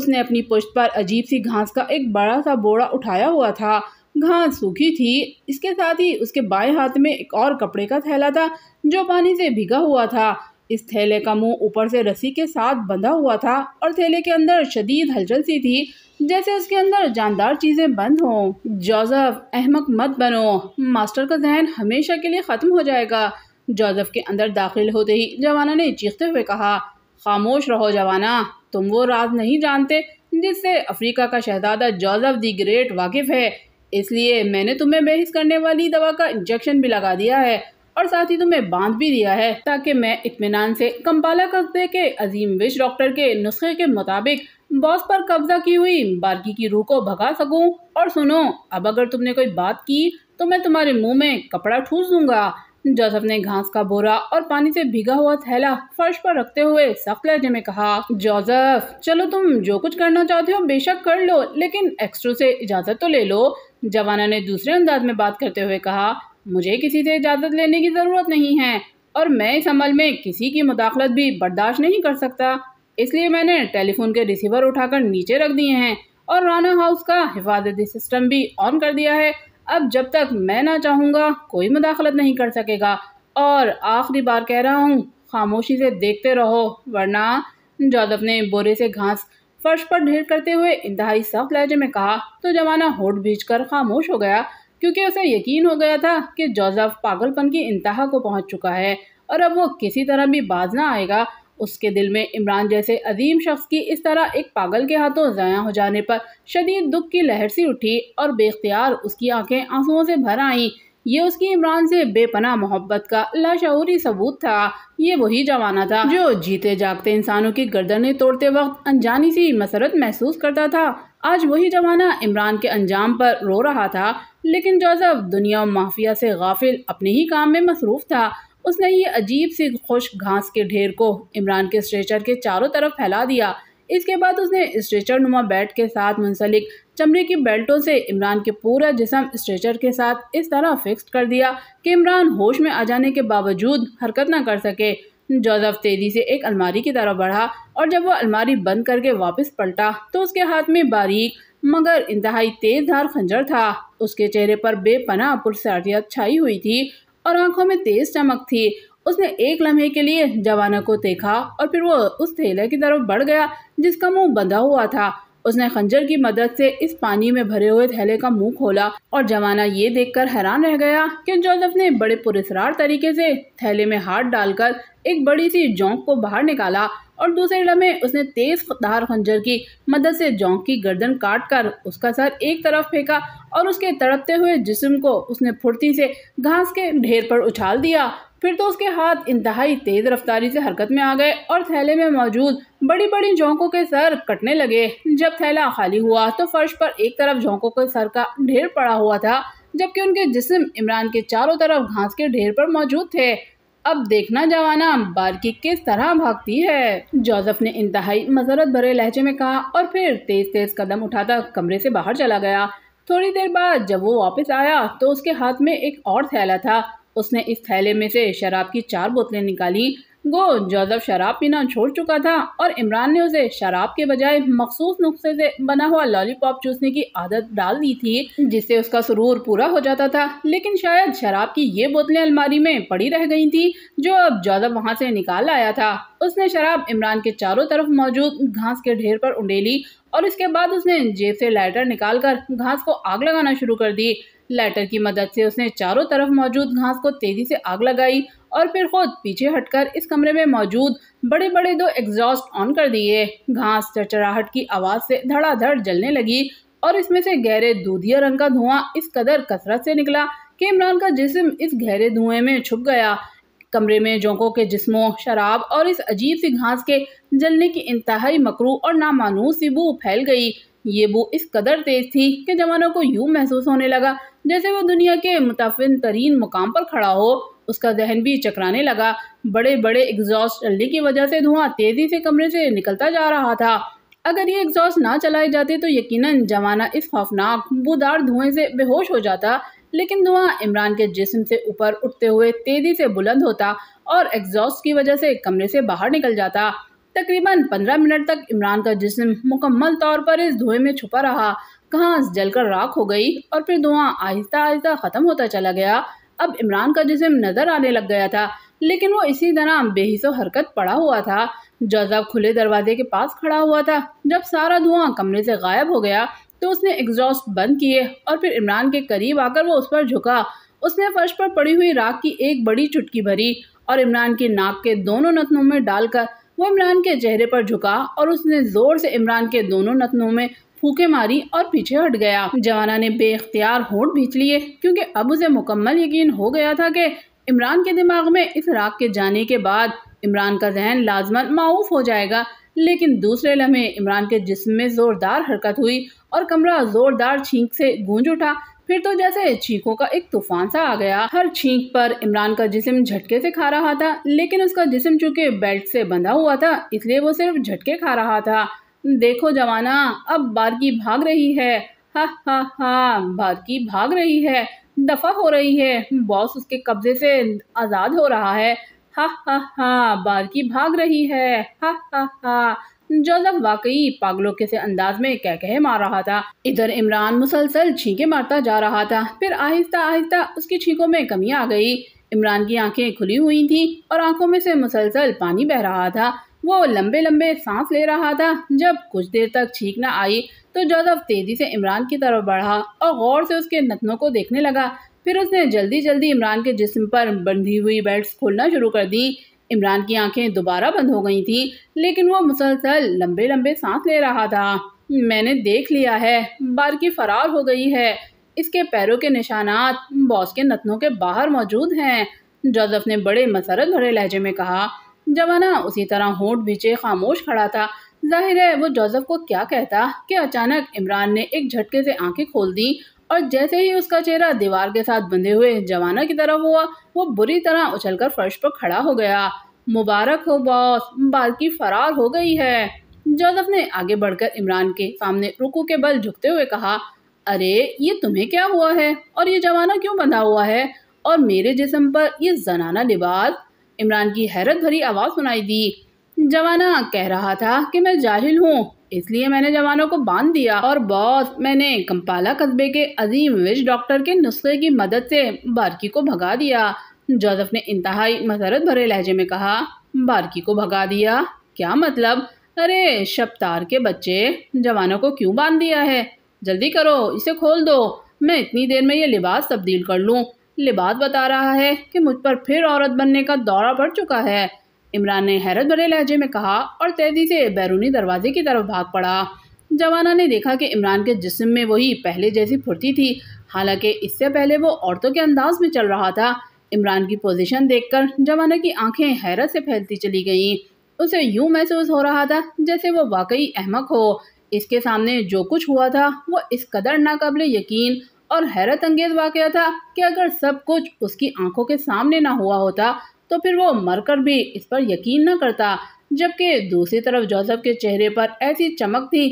उसने अपनी पुश्त पर अजीब सी घास का एक बड़ा सा बोरा उठाया हुआ था घास सूखी थी इसके साथ ही उसके बाएं हाथ में एक और कपड़े का थैला था जो पानी से भीगा हुआ था इस थैले का मुंह ऊपर से रस्सी के साथ बंधा हुआ था और थैले के अंदर शदीद हलचल सी थी जैसे उसके अंदर जानदार चीज़ें बंद हों जोसेफ अहमक मत बनो मास्टर का जहन हमेशा के लिए ख़त्म हो जाएगा जोजफ़ के अंदर दाखिल होते ही जवाना ने चीखते हुए कहा खामोश रहो जवाना तुम वो राज नहीं जानते जिससे अफ्रीका का शहजादा जोजफ़ दी ग्रेट वाकिफ है इसलिए मैंने तुम्हें बेहिस करने वाली दवा का इंजेक्शन भी लगा दिया है और साथ ही तुम्हें बांध भी दिया है ताकि मैं इतमान से कम्पाला कस्बे के अजीम विश डॉक्टर के नुस्खे के मुताबिक बॉस पर कब्जा की हुई बारकी की रूह को भगा सकूं और सुनो अब अगर तुमने कोई बात की तो मैं तुम्हारे मुंह में कपड़ा ठूस दूंगा जोसफ ने घास का बोरा और पानी से भीगा हुआ थैला फर्श पर रखते हुए सख्त लहजे में कहा जोसफ चलो तुम जो कुछ करना चाहते हो बेशक कर लो लेकिन एक्स्ट्रो से इजाज़त तो ले लो जवाना ने दूसरे अंदाज में बात करते हुए कहा मुझे किसी से इजाज़त लेने की ज़रूरत नहीं है और मैं इस अमल में किसी की मुदाखलत भी बर्दाश्त नहीं कर सकता इसलिए मैंने टेलीफोन के रिसीवर उठाकर नीचे रख दिए हैं और राना हाउस का हिफाजती सिस्टम भी ऑन कर दिया है अब जब तक मैं ना चाहूँगा कोई मुदाखलत नहीं कर सकेगा और आखिरी बार कह रहा हूँ खामोशी से देखते रहो वरना जादव ने बोरे से घास फर्श पर ढेर करते हुए इंतहाई सख्त लहजे में कहा तो जमाना होट भीज कर खामोश हो गया क्योंकि उसे यकीन हो गया था कि जोजफ पागलपन की इंतहा को पहुंच चुका है और अब वो किसी तरह भी बाज ना आएगा उसके दिल में इमरान जैसे अजीम शख्स की इस तरह एक पागल के हाथों जया हो जाने पर शदीद दुख की लहर सी उठी और बेख्तियार उसकी आंखें आंसुओं से भर आईं ये उसकी इमरान से बेपना मोहब्बत का लाशूरी सबूत था ये वही जमाना था जो जीते जागते इंसानों की गर्दनें तोड़ते वक्त अनजानी सी मसरत महसूस करता था आज वही जमाना इमरान के अंजाम पर रो रहा था लेकिन जोसफ दुनिया माफिया से गाफिल अपने ही काम में मसरूफ़ था उसने ये अजीब सी खुश घास के ढेर को इमरान के स्ट्रेचर के चारों तरफ फैला दिया इसके बाद उसने स्ट्रेचर नुमा बेल्ट के साथ मुंसलिक चमड़े की बेल्टों से इमरान के पूरा जिसम स्ट्रेचर के साथ इस तरह फिक्स कर दिया कि इमरान होश में आ जाने के बावजूद हरकत ना कर सके जोसेफ तेजी से एक अलमारी की तरफ बढ़ा और जब वह अलमारी बंद करके वापस पलटा तो उसके हाथ में बारीक मगर इंतहाई तेज धार खंजर था उसके चेहरे पर बेपना पुरसारियत छाई हुई थी और आंखों में तेज चमक थी उसने एक लम्हे के लिए जवाना को देखा और फिर वो उस थैले की तरफ बढ़ गया जिसका मुंह बंधा हुआ था उसने खंजर की मदद से इस पानी में भरे हुए थैले का मुंह खोला और जवाना ये देखकर हैरान रह गया कि जोसेफ ने बड़े पुरस्कार तरीके से थैले में हाथ डालकर एक बड़ी सी जोंक को बाहर निकाला और दूसरे लम्हे उसने तेज धार खंजर की मदद से जोंक की गर्दन काट कर उसका सर एक तरफ फेंका और उसके तड़पते हुए जिस्म को उसने फुर्ती से घास के ढेर पर उछाल दिया फिर तो उसके हाथ इंतहाई तेज़ रफ्तारी से हरकत में आ गए और थैले में मौजूद बड़ी बड़ी झोंकों के सर कटने लगे जब थैला खाली हुआ तो फर्श पर एक तरफ झोंकों के सर का ढेर पड़ा हुआ था जबकि उनके जिस्म इमरान के चारों तरफ घास के ढेर पर मौजूद थे अब देखना जवाना बारकी किस तरह भागती है जोजफ ने इंतहाई मसरत भरे लहजे में कहा और फिर तेज तेज कदम उठाता कमरे से बाहर चला गया थोड़ी देर बाद जब वो वापस आया तो उसके हाथ में एक और थैला था उसने इस थैले में से शराब की चार बोतलें निकाली गो जोजफ शराब पीना छोड़ चुका था और इमरान ने उसे शराब के बजाय मखसूस नुस्खे से बना हुआ लॉलीपॉप चूसने की आदत डाल दी थी जिससे उसका सुरूर पूरा हो जाता था लेकिन शायद शराब की ये बोतलें अलमारी में पड़ी रह गई थी जो अब जोजफ वहाँ से निकाल आया था उसने शराब इमरान के चारों तरफ मौजूद घास के ढेर पर उंडेली और इसके बाद उसने जेब से लाइटर निकालकर घास को आग लगाना शुरू कर दी लाइटर की मदद से उसने चारों तरफ मौजूद घास को तेजी से आग लगाई और फिर खुद पीछे हटकर इस कमरे में मौजूद बड़े बड़े दो एग्जॉस्ट ऑन कर दिए घास चरचराहट की आवाज़ से धड़ाधड़ जलने लगी और इसमें से गहरे दूधिया रंग का धुआं इस कदर कसरत से निकला कि इमरान का जिस्म इस गहरे धुएं में छुप गया कमरे में जोंकों के जिस्मों शराब और इस अजीब सी घास के जलने की इंतहाई मकरू और नामानूस सी बू फैल गई ये बू इस कदर तेज थी कि जवानों को यूं महसूस होने लगा जैसे वो दुनिया के मुताफिन तरीन मुकाम पर खड़ा हो उसका जहन भी चकराने लगा बड़े बड़े एग्जॉस्ट चलने की वजह से धुआं तेज़ी से कमरे से निकलता जा रहा था अगर ये एग्जॉस्ट ना चलाए जाते तो यकीनन जवाना इस खौफनाक बुदार धुएं से बेहोश हो जाता लेकिन धुआं इमरान के जिस्म से ऊपर उठते हुए तेज़ी से बुलंद होता और एग्जॉस्ट की वजह से कमरे से बाहर निकल जाता तकरीबन पंद्रह मिनट तक इमरान का जिस्म मुकम्मल तौर पर इस धुएं में छुपा रहा घास जलकर राख हो गई और फिर धुआं आहिस्ता आहिस्ता ख़त्म होता चला गया अब इमरान का जिसम नज़र आने लग गया था लेकिन वो इसी तरह बेहिसो हरकत पड़ा हुआ था जजाब खुले दरवाजे के पास खड़ा हुआ था जब सारा धुआं कमरे से गायब हो गया तो उसने एग्जॉस्ट बंद किए और फिर इमरान के करीब आकर वो उस पर झुका उसने फर्श पर पड़ी हुई राख की एक बड़ी चुटकी भरी और इमरान की नाक के दोनों नथनों में डालकर वो इमरान के चेहरे पर झुका और उसने ज़ोर से इमरान के दोनों नथनों में फूके मारी और पीछे हट गया जवाना ने बेख्तियार होठ भींच लिए क्योंकि अब उसे मुकम्मल यकीन हो गया था कि इमरान के दिमाग में इस राग के जाने के बाद इमरान का जहन लाजमन माऊफ हो जाएगा लेकिन दूसरे लम्हे इमरान के जिसम में ज़ोरदार हरकत हुई और कमरा ज़ोरदार छींक से गूंज उठा फिर तो जैसे चीखों का एक तूफान सा आ गया हर छींक पर इमरान का जिसम झटके से खा रहा था लेकिन उसका जिसम चूंकि बेल्ट से बंधा हुआ था इसलिए वो सिर्फ झटके खा रहा था देखो जवाना अब बारकी भाग रही है हा हा हा बारकी भाग रही है दफा हो रही है बॉस उसके कब्जे से आज़ाद हो रहा है हा हा हा बारकी भाग रही है हा हा हा जोजफ वाकई पागलों के से अंदाज में कह कह मार रहा था इधर इमरान मुसलसल छींके मारता जा रहा था फिर आहिस्ता आहिस्ता उसकी छींकों में कमी आ गई इमरान की आंखें खुली हुई थीं और आंखों में से मुसलसल पानी बह रहा था वो लंबे लंबे सांस ले रहा था जब कुछ देर तक छींक न आई तो जोजफ तेज़ी से इमरान की तरफ बढ़ा और गौर से उसके नथनों को देखने लगा फिर उसने जल्दी जल्दी इमरान के जिस्म पर बंधी हुई बेल्ट खोलना शुरू कर दी इमरान की आंखें दोबारा बंद हो गई थी लेकिन वो मुसलसल लंबे लंबे सांस ले रहा था मैंने देख लिया है बारकी फरार हो गई है इसके पैरों के निशानात बॉस के नथनों के बाहर मौजूद हैं जोजफ ने बड़े मसरत भरे लहजे में कहा जवाना उसी तरह होंठ बिचे खामोश खड़ा था जाहिर है वो जोजफ को क्या कहता कि अचानक इमरान ने एक झटके से आंखें खोल दी और जैसे ही उसका चेहरा दीवार के साथ बंधे हुए जवाना की तरफ हुआ वो बुरी तरह उछलकर फर्श पर खड़ा हो गया मुबारक हो बॉस बालकी फरार हो गई है जोसफ ने आगे बढ़कर इमरान के सामने रुकू के बल झुकते हुए कहा अरे ये तुम्हें क्या हुआ है और ये जवाना क्यों बंधा हुआ है और मेरे जिसम पर ये जनाना लिबास इमरान की हैरत भरी आवाज़ सुनाई दी जवाना कह रहा था कि मैं जाहिल हूँ इसलिए मैंने जवानों को बांध दिया और बॉस मैंने कंपाला कस्बे के अजीम विज डॉक्टर के नुस्खे की मदद से बारकी को भगा दिया जोजफ ने इंतहाई मसरत भरे लहजे में कहा बारकी को भगा दिया क्या मतलब अरे शब्तार के बच्चे जवानों को क्यों बांध दिया है जल्दी करो इसे खोल दो मैं इतनी देर में ये लिबास तब्दील कर लूँ लिबास बता रहा है कि मुझ पर फिर औरत बनने का दौरा पड़ चुका है इमरान ने हैरत भरे लहजे में कहा और तेजी से बैरूनी दरवाजे की तरफ भाग पड़ा जवाना ने देखा कि इमरान के जिस्म में वही पहले जैसी फुर्ती थी हालांकि इससे पहले वो औरतों के अंदाज में चल रहा था इमरान की पोजीशन देखकर जवाना की आंखें हैरत से फैलती चली गईं उसे यूं महसूस हो रहा था जैसे वो वाकई अहमक हो इसके सामने जो कुछ हुआ था वो इस कदर नाकबले यकीन और हैरत अंगेज वाक़ था कि अगर सब कुछ उसकी आंखों के सामने ना हुआ होता तो फिर वो मरकर भी इस पर यकीन न करता जबकि दूसरी तरफ जोसेफ के चेहरे पर ऐसी चमक थी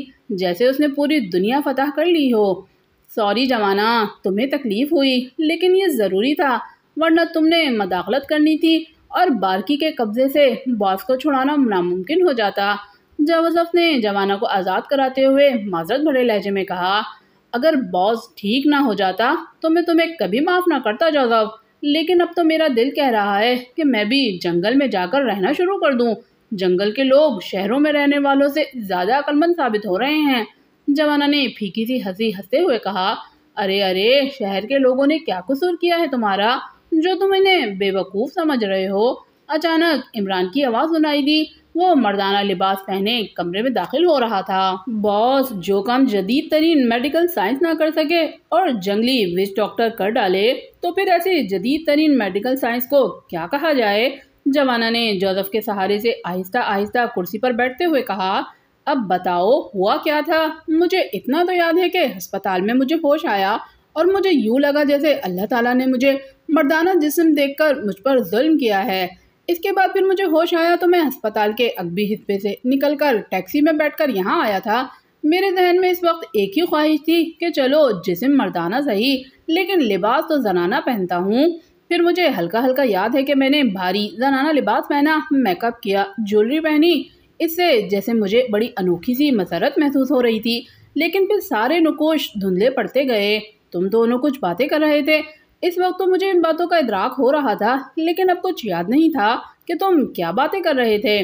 जैसे उसने पूरी दुनिया फतह कर ली हो सॉरी जमाना तुम्हें तकलीफ़ हुई लेकिन ये ज़रूरी था वरना तुमने मदाखलत करनी थी और बारकी के कब्ज़े से बॉस को छुड़ाना नामुमकिन हो जाता जोसफ़ ने जवाना को आज़ाद कराते हुए माजरत भरे लहजे में कहा अगर बॉस ठीक ना हो जाता तो मैं तुम्हें कभी माफ़ ना करता जोसफ़ लेकिन अब तो मेरा दिल कह रहा है कि मैं भी जंगल में जाकर रहना शुरू कर दूं। जंगल के लोग शहरों में रहने वालों से ज़्यादा अक्लमंद साबित हो रहे हैं जवाना ने फीकी सी हंसी हंसते हुए कहा अरे अरे शहर के लोगों ने क्या कसूर किया है तुम्हारा जो तुम इन्हें बेवकूफ़ समझ रहे हो अचानक इमरान की आवाज़ सुनाई दी वो मर्दाना लिबास पहने कमरे में दाखिल हो रहा था बॉस जो काम जदीद तरीन मेडिकल साइंस ना कर सके और जंगली विज डॉक्टर कर डाले तो फिर ऐसे जदीद तरीन मेडिकल साइंस को क्या कहा जाए जवाना ने जोजफ़ के सहारे से आहिस्ता आहिस्ता कुर्सी पर बैठते हुए कहा अब बताओ हुआ क्या था मुझे इतना तो याद है कि अस्पताल में मुझे होश आया और मुझे यूँ लगा जैसे अल्लाह ताला ने मुझे मर्दाना जिस्म देखकर मुझ पर जुल्म किया है इसके बाद फिर मुझे होश आया तो मैं अस्पताल के अगबी हिस्से से निकलकर टैक्सी में बैठकर यहाँ आया था मेरे जहन में इस वक्त एक ही ख्वाहिश थी कि चलो जिसम मर्दाना सही लेकिन लिबास तो जनाना पहनता हूँ फिर मुझे हल्का हल्का याद है कि मैंने भारी जनाना लिबास पहना मेकअप किया ज्वेलरी पहनी इससे जैसे मुझे बड़ी अनोखी सी मसरत महसूस हो रही थी लेकिन फिर सारे नुकोश धुंधले पड़ते गए तुम दोनों कुछ बातें कर रहे थे इस वक्त तो मुझे इन बातों का इदराक हो रहा था लेकिन अब कुछ याद नहीं था कि तुम क्या बातें कर रहे थे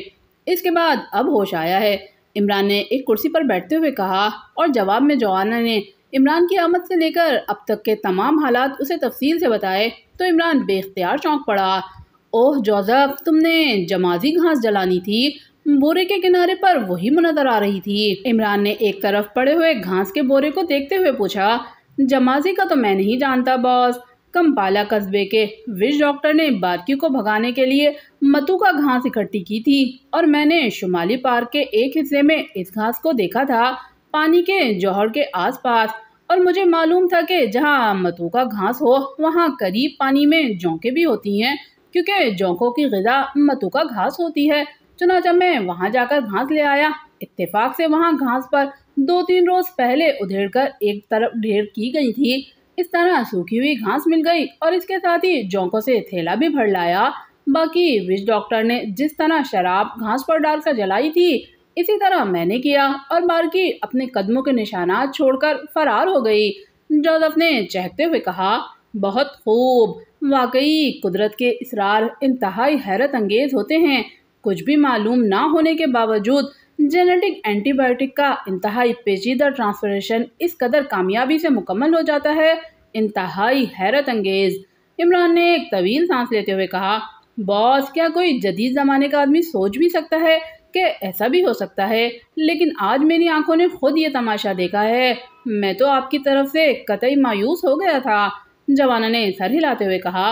इसके बाद अब होश आया है इमरान ने एक कुर्सी पर बैठते हुए कहा और जवाब में जवाना ने इमरान की आमद से लेकर अब तक के तमाम हालात उसे तफसील से बताए तो इमरान बेख्तियार चौंक पड़ा ओह जोजफ तुमने जमाजी घास जलानी थी बोरे के किनारे पर वही नजर आ रही थी इमरान ने एक तरफ पड़े हुए घास के बोरे को देखते हुए पूछा जमाजी का तो मैं नहीं जानता बॉस कम्पाला कस्बे के विष डॉक्टर ने बारकी को भगाने के लिए का घास इकट्ठी की थी और मैंने शुमाली पार्क के एक हिस्से में इस घास को देखा था पानी के जौहर के आसपास और मुझे मालूम था कि जहाँ का घास हो वहाँ करीब पानी में जौके भी होती हैं क्योंकि जौंकों की गजा का घास होती है चुनाचा मैं वहाँ जाकर घास ले आया इतफाक से वहाँ घास पर दो तीन रोज पहले उधेड़ कर एक तरफ ढेर की गई थी इस तरह सूखी हुई घास मिल गई और इसके साथ ही जोंकों से थैला भी भर लाया बाकी विज डॉक्टर ने जिस तरह शराब घास पर डालकर जलाई थी इसी तरह मैंने किया और मार्की अपने कदमों के निशाना छोड़कर फरार हो गई जोसफ ने चहकते हुए कहा बहुत खूब वाकई कुदरत के इसरार इंतहाई हैरत अंगेज होते हैं कुछ भी मालूम ना होने के बावजूद जेनेटिक एंटीबायोटिक का इंतहाई पेचीदा ट्रांसफॉर्मेशन इस कदर कामयाबी से मुकम्मल हो जाता है इंतहाई हैरत अंगेज इमरान ने एक तवील सांस लेते हुए कहा बॉस क्या कोई जदीद ज़माने का आदमी सोच भी सकता है कि ऐसा भी हो सकता है लेकिन आज मेरी आंखों ने खुद ये तमाशा देखा है मैं तो आपकी तरफ से कतई मायूस हो गया था जवाना ने सर हिलाते हुए कहा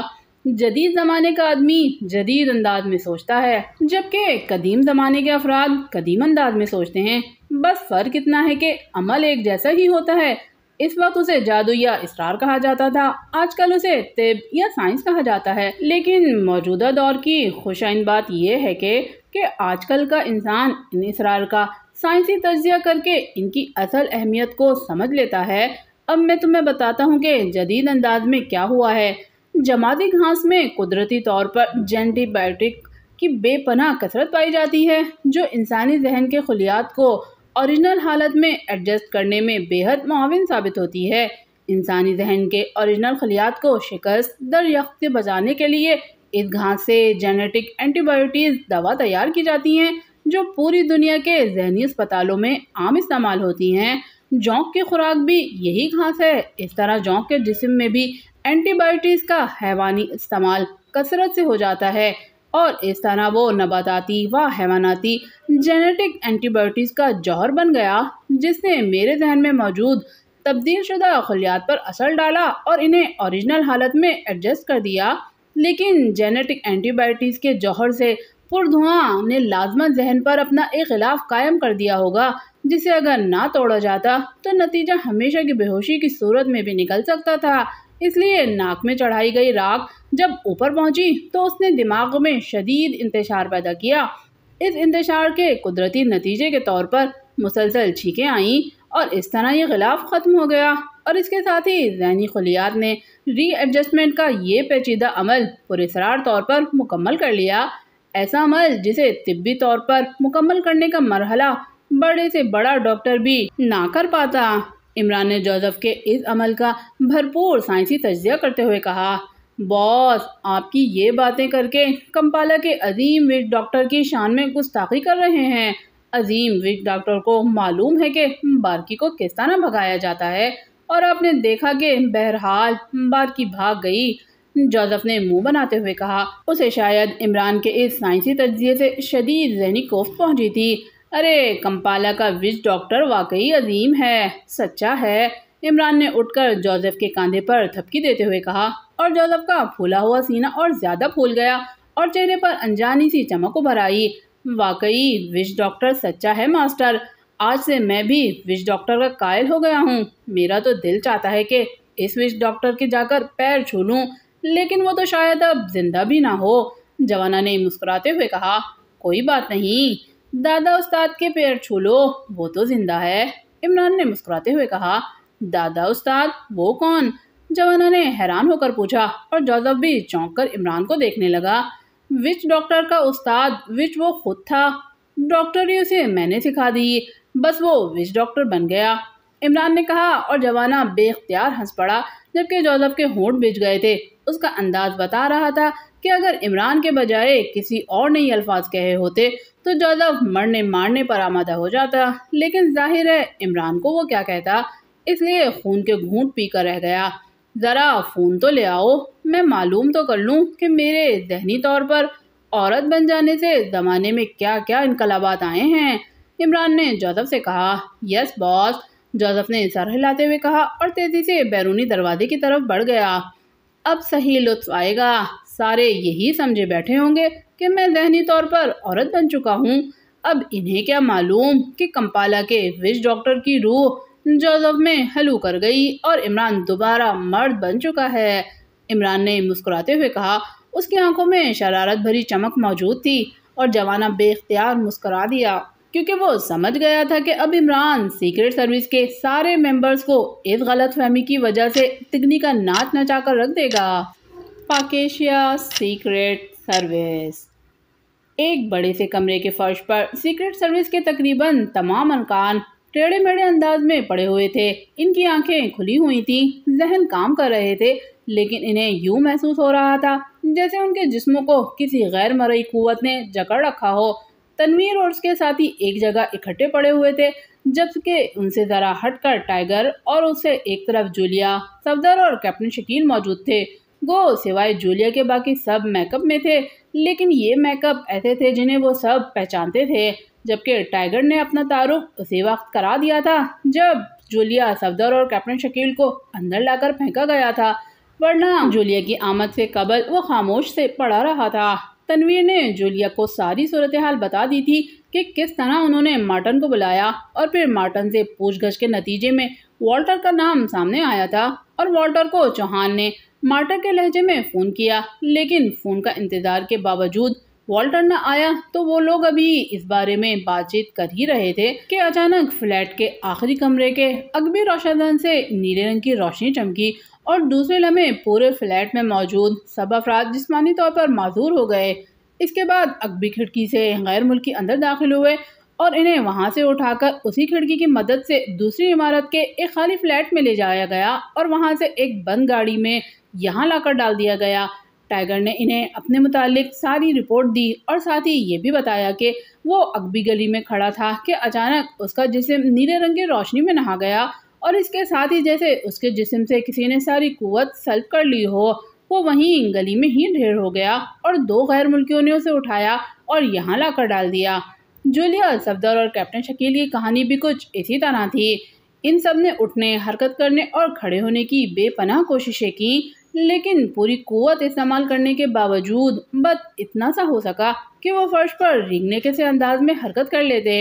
जदीद ज़माने का आदमी जदीद अंदाज में सोचता है जबकि कदीम ज़माने के अफराद कदीम अंदाज में सोचते हैं बस फ़र्क इतना है कि अमल एक जैसा ही होता है इस वक्त उसे जादू या इसरार कहा जाता था आजकल उसे तिब या साइंस कहा जाता है लेकिन मौजूदा दौर की खुशाइन बात यह है कि कि आजकल का इंसान इन इसरार का साइंसी तजिया करके इनकी असल अहमियत को समझ लेता है अब मैं तुम्हें बताता हूँ कि जदीद अंदाज में क्या हुआ है जमाती घास में कुदरती तौर पर जेंटीबायोटिक की बेपनाह कसरत पाई जाती है जो इंसानी जहन के खलियात को ओरिजिनल हालत में एडजस्ट करने में बेहद मुआवन साबित होती है इंसानी जहन के ओरिजिनल खलियात को शिकस्त दर यख्त से बचाने के लिए इस घास से जेनेटिक एंटीबायोटिक दवा तैयार की जाती हैं जो पूरी दुनिया के जहनी अस्पतालों में आम इस्तेमाल होती हैं जौक की खुराक भी यही घास है इस तरह जौक के जिसम में भी एंटीबायोटिक्स का हैवानी इस्तेमाल कसरत से हो जाता है और इस तरह वो नबाताती व हैवानाती जेनेटिक एंटीबायोटिक्स का जौहर बन गया जिसने मेरे जहन में मौजूद तब्दील शुदा अखलियात पर असर डाला और इन्हें ओरिजिनल हालत में एडजस्ट कर दिया लेकिन जेनेटिक एंटीबायोटिक्स के जौहर से पुरधुआ ने लाजमत जहन पर अपना एक खिलाफ कायम कर दिया होगा जिसे अगर ना तोड़ा जाता तो नतीजा हमेशा की बेहोशी की सूरत में भी निकल सकता था इसलिए नाक में चढ़ाई गई राख जब ऊपर पहुंची तो उसने दिमाग में शदीद इंतशार पैदा किया इस इंतशार के कुदरती नतीजे के तौर पर मुसलसल छीकें आईं और इस तरह ये गिलाफ ख़त्म हो गया और इसके साथ ही जहनी खलियात ने री एडजस्टमेंट का ये पेचीदा अमल पुरसरार तौर पर मुकम्मल कर लिया ऐसा अमल जिसे तिब्बी तौर पर मुकम्मल करने का मरहला बड़े से बड़ा डॉक्टर भी ना कर पाता इमरान ने जोजफ के इस अमल का भरपूर साइंसी तजिया करते हुए कहा बॉस आपकी ये बातें करके कंपाला के अजीम विज डॉक्टर की शान में गुस्ताखी कर रहे हैं अजीम विज डॉक्टर को मालूम है कि बारकी को किस तरह भगाया जाता है और आपने देखा कि बहरहाल बारकी भाग गई जोजफ़ ने मुंह बनाते हुए कहा उसे शायद इमरान के इस साइंसी तजिए से शदीद जहनी कोफ पहुंची थी अरे कंपाला का विज डॉक्टर वाकई अजीम है सच्चा है इमरान ने उठकर जोसेफ के कंधे पर थपकी देते हुए कहा और जोसेफ का फूला हुआ सीना और ज़्यादा फूल गया और चेहरे पर अनजानी सी चमक उभर आई वाकई विज डॉक्टर सच्चा है मास्टर आज से मैं भी विज डॉक्टर का कायल हो गया हूँ मेरा तो दिल चाहता है कि इस विज डॉक्टर के जाकर पैर छू लूँ लेकिन वो तो शायद अब जिंदा भी ना हो जवाना ने मुस्कुराते हुए कहा कोई बात नहीं दादा उस्ताद के पैर छू लो वो तो जिंदा है इमरान ने मुस्कुराते हुए कहा दादा उस्ताद वो कौन जवाना ने हैरान होकर पूछा और जौदब भी चौंक कर इमरान को देखने लगा विच डॉक्टर का उस्ताद विच वो खुद था डॉक्टर ही उसे मैंने सिखा दी बस वो विच डॉक्टर बन गया इमरान ने कहा और जवाना बेख्तियार हंस पड़ा जबकि जौदब के होंठ बिज गए थे उसका अंदाज बता रहा था कि अगर इमरान के बजाय किसी और ने अल्फाज कहे होते तो ज़्यादा मरने मारने पर आमादा हो जाता लेकिन जाहिर है इमरान को वो क्या कहता इसलिए खून के घूंट पी कर रह गया ज़रा फ़ोन तो ले आओ मैं मालूम तो कर लूँ कि मेरे जहनी तौर पर औरत बन जाने से ज़माने में क्या क्या इनकलाबात आए हैं इमरान ने जोसफ से कहा यस बॉस जोधफ ने सर हिलाते हुए कहा और तेज़ी से बैरूनी दरवाजे की तरफ बढ़ गया अब सही लुत्फ आएगा सारे यही समझे बैठे होंगे कि मैं जहनी तौर पर औरत बन चुका हूँ अब इन्हें क्या मालूम कि कंपाला के विश डॉक्टर की रूह जोजफ में हलू कर गई और इमरान दोबारा मर्द बन चुका है इमरान ने मुस्कुराते हुए कहा उसकी आंखों में शरारत भरी चमक मौजूद थी और जवाना बेख्तियार मुस्करा दिया क्योंकि वो समझ गया था कि अब इमरान सीक्रेट सर्विस के सारे मेंबर्स को इस गलत फहमी की वजह से तिगनी का नाच नचा कर रख देगा पाकेशिया सीक्रेट सर्विस एक बड़े से कमरे के फर्श पर सीक्रेट सर्विस के तकरीबन तमाम अरकान टेढ़े मेढ़े अंदाज में पड़े हुए थे इनकी आंखें खुली हुई थीं जहन काम कर रहे थे लेकिन इन्हें यूं महसूस हो रहा था जैसे उनके जिस्मों को किसी गैर मरई कुत ने जकड़ रखा हो तनवीर और उसके साथी एक जगह इकट्ठे पड़े हुए थे जबकि उनसे ज़रा हटकर टाइगर और उससे एक तरफ जूलिया सफदर और कैप्टन शकील मौजूद थे गो सिवाय जूलिया के बाकी सब मेकअप में थे लेकिन ये मेकअप ऐसे थे जिन्हें वो सब पहचानते थे जबकि टाइगर ने अपना तारुफ उसी वक्त करा दिया था जब जूलिया सफदर और कैप्टन शकील को अंदर लाकर फेंका गया था वरना जूलिया की आमद से कबल वो खामोश से पड़ा रहा था तनवीर ने जूलिया को सारी सूरत हाल बता दी थी कि किस तरह उन्होंने मार्टन को बुलाया और फिर मार्टन से पूछगछ के नतीजे में वॉल्टर का नाम सामने आया था और वॉल्टर को चौहान ने मार्टन के लहजे में फ़ोन किया लेकिन फ़ोन का इंतज़ार के बावजूद वॉल्टर न आया तो वो लोग अभी इस बारे में बातचीत कर ही रहे थे कि अचानक फ्लैट के आखिरी कमरे के अगबी रोशनदान से नीले रंग की रोशनी चमकी और दूसरे लम्हे पूरे फ्लैट में मौजूद सब अफराद जिसमानी तौर पर माजूर हो गए इसके बाद अकबी खिड़की से गैर मुल्की अंदर दाखिल हुए और इन्हें वहाँ से उठाकर उसी खिड़की की मदद से दूसरी इमारत के एक खाली फ्लैट में ले जाया गया और वहाँ से एक बंद गाड़ी में यहाँ लाकर डाल दिया गया टाइगर ने इन्हें अपने मुतालिक सारी रिपोर्ट दी और साथ ही ये भी बताया कि वो अकबी गली में खड़ा था कि अचानक उसका जिसम नीले रंग की रोशनी में नहा गया और इसके साथ ही जैसे उसके जिसम से किसी ने सारी कुत सल्ब कर ली हो वो वहीं गली में ही ढेर हो गया और दो गैर मुल्कियों ने उसे उठाया और यहाँ लाकर डाल दिया जूलिया सफदर और कैप्टन शकील की कहानी भी कुछ इसी तरह थी इन सब ने उठने हरकत करने और खड़े होने की बेपनाह कोशिशें कीं लेकिन पूरी कुत इस्तेमाल करने के बावजूद बस इतना सा हो सका कि वो फर्श पर रिंगने के से अंदाज में हरकत कर लेते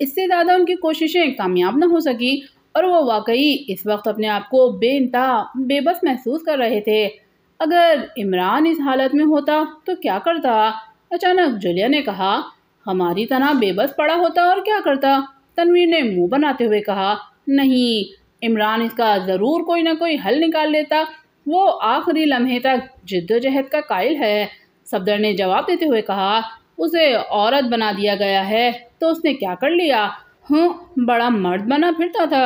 इससे ज़्यादा उनकी कोशिशें कामयाब ना हो सकी और वो वाकई इस वक्त अपने आप को बेनता बेबस महसूस कर रहे थे अगर इमरान इस हालत में होता तो क्या करता अचानक जुलिया ने कहा हमारी तरह बेबस पड़ा होता और क्या करता तनवीर ने मुंह बनाते हुए कहा नहीं इमरान इसका ज़रूर कोई ना कोई हल निकाल लेता वो आखिरी लम्हे तक जिद्दोजहद का कायल है सफदर ने जवाब देते हुए कहा उसे औरत बना दिया गया है तो उसने क्या कर लिया हूँ बड़ा मर्द बना फिरता था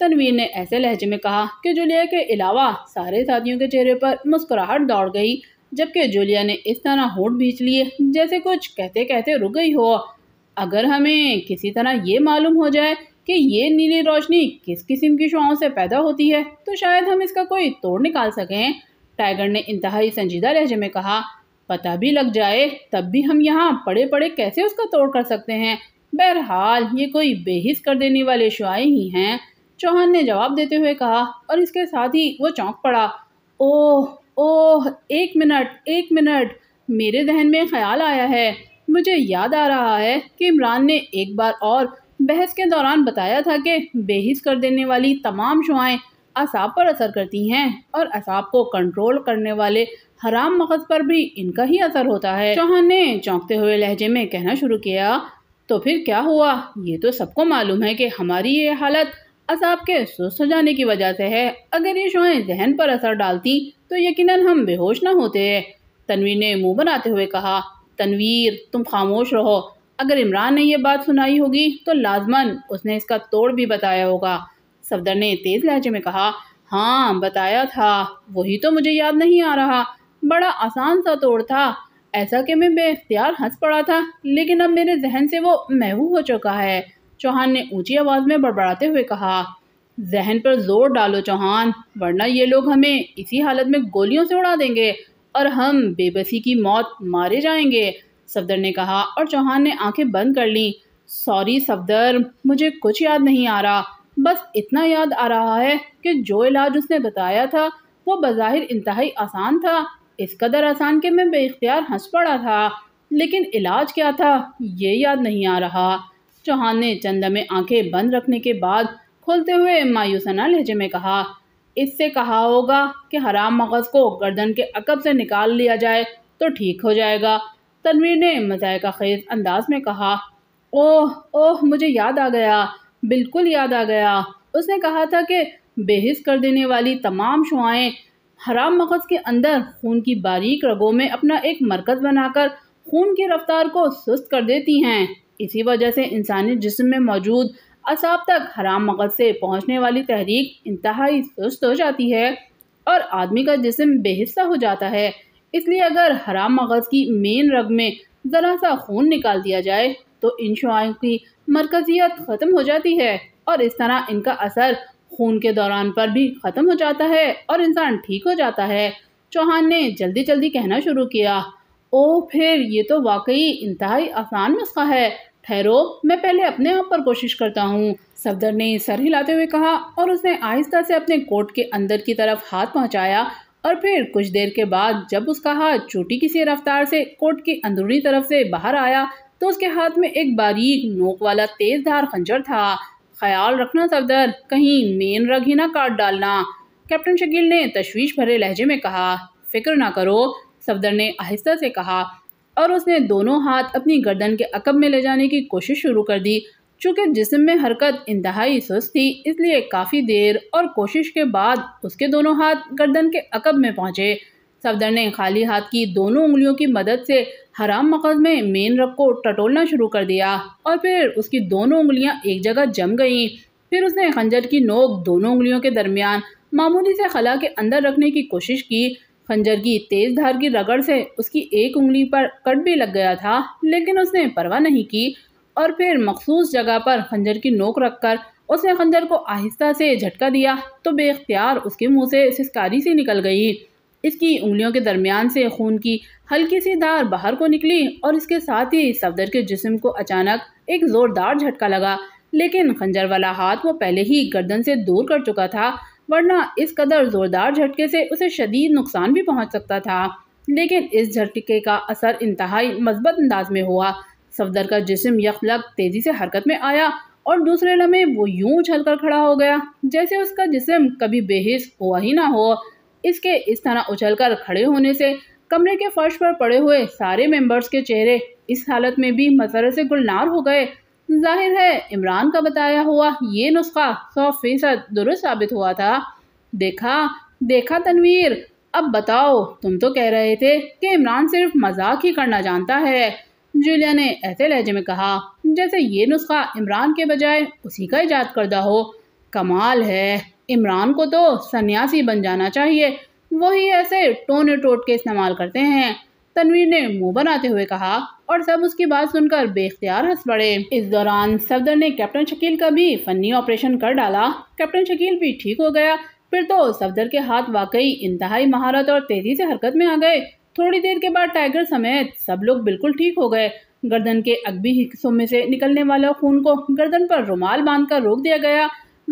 तनवीर ने ऐसे लहजे में कहा कि जुलिया के अलावा सारे साथियों के चेहरे पर मुस्कुराहट दौड़ गई जबकि जुलिया ने इस तरह होठ बीच लिए जैसे कुछ कहते कहते रुक गई हो अगर हमें किसी तरह ये मालूम हो जाए कि ये नीली रोशनी किस किस्म की शुआओं से पैदा होती है तो शायद हम इसका कोई तोड़ निकाल सकें टाइगर ने इंतहाई संजीदा लहजे में कहा पता भी लग जाए तब भी हम यहाँ पड़े पड़े कैसे उसका तोड़ कर सकते हैं बहरहाल ये कोई बेहिस कर देने वाले शुआएँ ही हैं चौहान ने जवाब देते हुए कहा और इसके साथ ही वो चौंक पड़ा ओह ओह एक मिनट एक मिनट मेरे जहन में ख्याल आया है मुझे याद आ रहा है कि इमरान ने एक बार और बहस के दौरान बताया था कि बेहिस कर देने वाली तमाम शुआएँ असाब पर असर करती हैं और असाब को कंट्रोल करने वाले हराम मगज पर भी इनका ही असर होता है चौहान ने चौंकते हुए लहजे में कहना शुरू किया तो फिर क्या हुआ ये तो सबको मालूम है कि हमारी ये हालत असाब के सुस्त हो जाने की वजह से है अगर ये शुआएँ जहन पर असर डालती तो यकीनन हम बेहोश ना होते तनवीर ने मुँह बनाते हुए कहा तनवीर तुम खामोश रहो अगर इमरान ने यह बात सुनाई होगी तो लाजमन उसने इसका तोड़ भी बताया होगा सफदर ने तेज़ लहजे में कहा हाँ बताया था वही तो मुझे याद नहीं आ रहा बड़ा आसान सा तोड़ था ऐसा कि मैं बेख्तियार हंस पड़ा था लेकिन अब मेरे जहन से वो महू हो चुका है चौहान ने ऊंची आवाज़ में बड़बड़ाते हुए कहा जहन पर जोर डालो चौहान वरना ये लोग हमें इसी हालत में गोलियों से उड़ा देंगे और हम बेबसी की मौत मारे जाएंगे सफदर ने कहा और चौहान ने आंखें बंद कर लीं सॉरी सफदर मुझे कुछ याद नहीं आ रहा बस इतना याद आ रहा है कि जो इलाज उसने बताया था वो बज़ाहिर इंतहाई आसान था इस कदर आसान के मैं बेख्तियार हंस पड़ा था लेकिन इलाज क्या था ये याद नहीं आ रहा चौहान ने चंद में आंखें बंद रखने के बाद खोलते हुए मायूसना लहजे में कहा इससे कहा होगा कि हराम मगज़ को गर्दन के अकब से निकाल लिया जाए तो ठीक हो जाएगा तनवीर ने मजाक खेज अंदाज में कहा ओह ओह मुझे याद आ गया बिल्कुल याद आ गया उसने कहा था कि बेहस कर देने वाली तमाम शुआएँ हराम मगज़ के अंदर खून की बारीक रगों में अपना एक मरकज़ बनाकर खून की रफ्तार को सुस्त कर देती हैं इसी वजह से इंसानी जिसम में मौजूद असाब तक हराम मगज से पहुंचने वाली तहरीक इंतहाई सुस्त हो जाती है और आदमी का जिसम बेहिस्सा हो जाता है इसलिए अगर हरा मगज़ की मेन रग में ज़रा सा खून निकाल दिया जाए तो इन शुआओं की मरकजियत ख़त्म हो जाती है और इस तरह इनका असर खून के दौरान पर भी ख़त्म हो जाता है और इंसान ठीक हो जाता है चौहान ने जल्दी जल्दी कहना शुरू किया ओ फिर ये तो वाकई इंतहाई आसान नुस्खा है ठहरो मैं पहले अपने आप पर कोशिश करता हूँ सफदर ने सर हिलाते हुए कहा और उसने आहिस्ता से अपने कोट के अंदर की तरफ हाथ पहुँचाया और फिर कुछ देर के बाद जब उसका हाथ छोटी किसी रफ्तार से कोट की अंदरूनी तरफ से बाहर आया तो उसके हाथ में एक बारीक नोक वाला तेज धार खंजर था ख्याल रखना सफदर कहीं मेन रग ही ना काट डालना कैप्टन शकील ने तशवीश भरे लहजे में कहा फिक्र ना करो सफदर ने आहिस्ता से कहा और उसने दोनों हाथ अपनी गर्दन के अकब में ले जाने की कोशिश शुरू कर दी चूँकि जिसम में हरकत इंतहाई सुस्त थी इसलिए काफ़ी देर और कोशिश के बाद उसके दोनों हाथ गर्दन के अकब में पहुँचे सफदर ने खाली हाथ की दोनों उंगलियों की मदद से हराम मकद में मेन रग को टटोलना शुरू कर दिया और फिर उसकी दोनों उंगलियां एक जगह जम गईं फिर उसने खंजर की नोक दोनों उंगलियों के दरमियान मामूली से खला के अंदर रखने की कोशिश की खंजर की तेज़ धार की रगड़ से उसकी एक उंगली पर कट भी लग गया था लेकिन उसने परवाह नहीं की और फिर मखसूस जगह पर खंजर की नोक रखकर उसने खंजर को आहिस्ता से झटका दिया तो बेख्तियार उसके मुंह से सिस्कारी सी निकल गई इसकी उंगलियों के दरमियान से खून की हल्की सी धार बाहर को निकली और इसके साथ ही सफदर के जिस्म को अचानक एक ज़ोरदार झटका लगा लेकिन खंजर वाला हाथ वो पहले ही गर्दन से दूर कर चुका था वरना इस कदर ज़ोरदार झटके से उसे शदीद नुकसान भी पहुंच सकता था लेकिन इस झटके का असर इंतहाई मजबत अंदाज में हुआ सफदर का जिसम यकलग तेज़ी से हरकत में आया और दूसरे लम्हे वो यूं उछल कर खड़ा हो गया जैसे उसका जिसम कभी बेहिस हुआ ही ना हो इसके इस तरह उछल कर खड़े होने से कमरे के फर्श पर पड़े हुए सारे मेंबर्स के चेहरे इस हालत में भी मसरे से गुलनार हो गए जाहिर है इमरान का बताया हुआ ये नुस्खा सौ फीसद दुरुस्त साबित हुआ था देखा देखा तनवीर अब बताओ तुम तो कह रहे थे कि इमरान सिर्फ मजाक ही करना जानता है जूलिया ने ऐसे लहजे में कहा जैसे ये नुस्खा इमरान के बजाय उसी का ईजाद करदा हो कमाल है इमरान को तो सन्यासी बन जाना चाहिए वही ऐसे टोने टोट के इस्तेमाल करते हैं तनवीर ने मुंह बनाते हुए कहा और सब उसकी बात सुनकर बेख्तियार हंस पड़े इस दौरान सफदर ने कैप्टन शकील का भी फनी ऑपरेशन कर डाला कैप्टन शकील भी ठीक हो गया फिर तो सफदर के हाथ वाकई इंतहाई महारत और तेजी से हरकत में आ गए थोड़ी देर के बाद टाइगर समेत सब लोग बिल्कुल ठीक हो गए गर्दन के अगबी हिस्सों में से निकलने वाला खून को गर्दन पर रुमाल बांधकर रोक दिया गया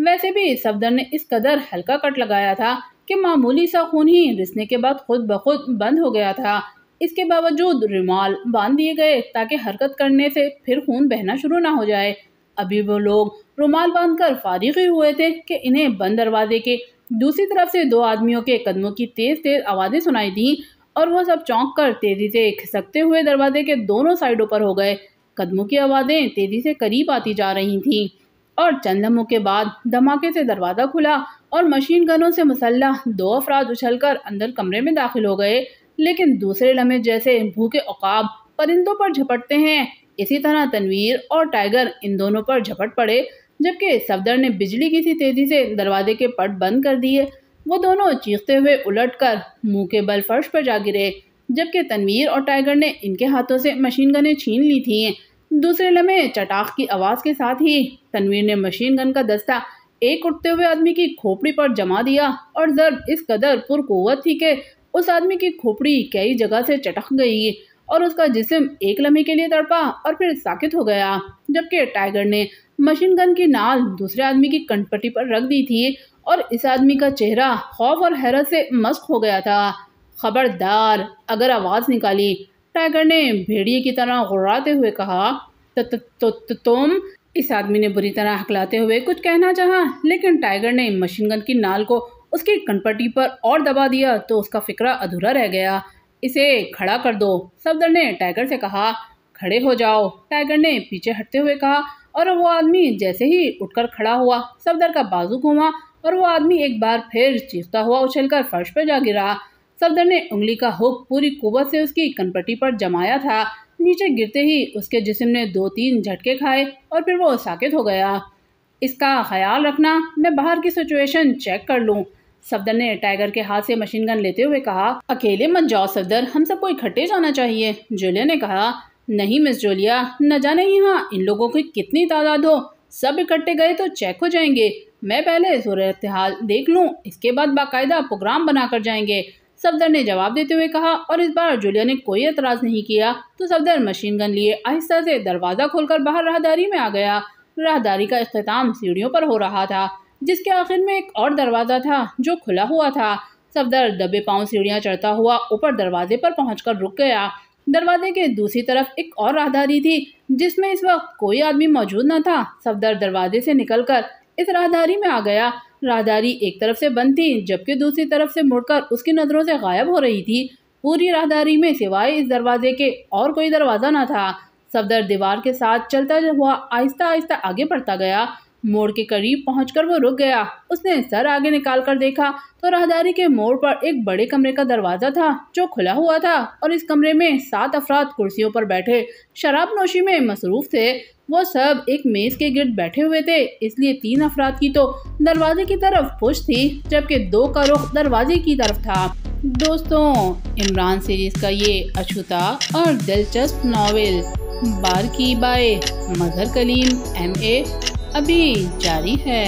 वैसे भी सफदर ने इस कदर हल्का कट लगाया था कि मामूली सा खून ही रिसने के बाद खुद ब खुद बंद हो गया था इसके बावजूद रुमाल बांध दिए गए ताकि हरकत करने से फिर खून बहना शुरू ना हो जाए अभी वो लोग रुमाल बांधकर फारिग ही हुए थे कि इन्हें बंद दरवाजे के दूसरी तरफ से दो आदमियों के कदमों की तेज़ तेज़ आवाज़ें सुनाई दीं और वह सब चौंक कर तेजी से खिसकते हुए दरवाजे के दोनों साइडों पर हो गए कदमों की आवाज़ें तेजी से करीब आती जा रही थीं और चंद लम्हों के बाद धमाके से दरवाज़ा खुला और मशीन गनों से मसल्ला दो अफराद उछलकर अंदर कमरे में दाखिल हो गए लेकिन दूसरे लम्हे जैसे भूखे अकाब परिंदों पर झपटते हैं इसी तरह तनवीर और टाइगर इन दोनों पर झपट पड़े जबकि सफदर ने बिजली की सी तेज़ी से दरवाजे के पट बंद कर दिए वो दोनों चीखते हुए उलटकर मुंह के बल फर्श पर जा गिरे जबकि तनवीर और टाइगर ने इनके हाथों से मशीन गनें छीन ली थीं दूसरे लम्हे चटाख की आवाज़ के साथ ही तनवीर ने मशीन गन का दस्ता एक उठते हुए आदमी की खोपड़ी पर जमा दिया और जरब इस कदर पुरकुवत थी कि उस आदमी की खोपड़ी कई जगह से चटक गई और उसका जिसम एक लम्हे के लिए तड़पा और फिर साकित हो गया जबकि टाइगर ने मशीन गन की नाल दूसरे आदमी की कनपट्टी पर रख दी थी और इस आदमी का चेहरा खौफ और हैरत से मस्क हो गया था खबरदार अगर आवाज़ निकाली टाइगर ने भेड़िए की तरह गुर्राते हुए कहा तो, तो, तो, तो तुम इस आदमी ने बुरी तरह हकलाते हुए कुछ कहना चाहा लेकिन टाइगर ने मशीन गन की नाल को उसकी कनपट्टी पर और दबा दिया तो उसका फिक्रा अधूरा रह गया इसे खड़ा कर दो सफदर ने टाइगर से कहा खड़े हो जाओ टाइगर ने पीछे हटते हुए कहा और वो आदमी जैसे ही उठकर खड़ा हुआ सफदर का बाजू घूमा और वो आदमी एक बार फिर चीखता हुआ उछलकर फर्श पर जा गिरा सफदर ने उंगली का हुक पूरी कुवत से उसकी कनपट्टी पर जमाया था नीचे गिरते ही उसके जिस्म ने दो तीन झटके खाए और फिर वो साकित हो गया इसका ख्याल रखना मैं बाहर की सिचुएशन चेक कर लूँ सफदर ने टाइगर के हाथ से मशीन गन लेते हुए कहा अकेले मत जाओ सफदर हम सबको इकट्ठे जाना चाहिए जूलिया ने कहा नहीं मिस जोलिया न जाने यहाँ इन लोगों की कितनी तादाद हो सब इकट्ठे गए तो चेक हो जाएंगे मैं पहले सूरत हाल देख लूँ इसके बाद बाकायदा प्रोग्राम बनाकर जाएंगे सफदर ने जवाब देते हुए कहा और इस बार जूलिया ने कोई एतराज़ नहीं किया तो सफदर मशीन गन लिए आहिस्ता से दरवाज़ा खोलकर बाहर राहदारी में आ गया राहदारी का अख्ताम सीढ़ियों पर हो रहा था जिसके आखिर में एक और दरवाज़ा था जो खुला हुआ था सफदर दबे पाँव सीढ़ियाँ चढ़ता हुआ ऊपर दरवाजे पर पहुँच रुक गया दरवाजे के दूसरी तरफ एक और राहदारी थी जिसमें इस वक्त कोई आदमी मौजूद न था सफदर दरवाजे से निकलकर इस राहदारी में आ गया राहदारी एक तरफ से बंद थी जबकि दूसरी तरफ से मुड़कर उसकी नज़रों से गायब हो रही थी पूरी राहदारी में सिवाय इस दरवाजे के और कोई दरवाज़ा न था सफदर दीवार के साथ चलता हुआ आहिस्ता आहिस्ता आगे बढ़ता गया मोड़ के करीब पहुंचकर वो रुक गया उसने सर आगे निकाल कर देखा तो राहदारी के मोड़ पर एक बड़े कमरे का दरवाज़ा था जो खुला हुआ था और इस कमरे में सात अफराद कुर्सियों पर बैठे शराब नोशी में मसरूफ़ थे वो सब एक मेज़ के गिर्द बैठे हुए थे इसलिए तीन अफराद की तो दरवाजे की तरफ पुश थी जबकि दो का रुख दरवाजे की तरफ था दोस्तों इमरान सीरीज़ का ये अछूता और दिलचस्प नावल बार की by Mazhar Kaleem M A अभी जारी है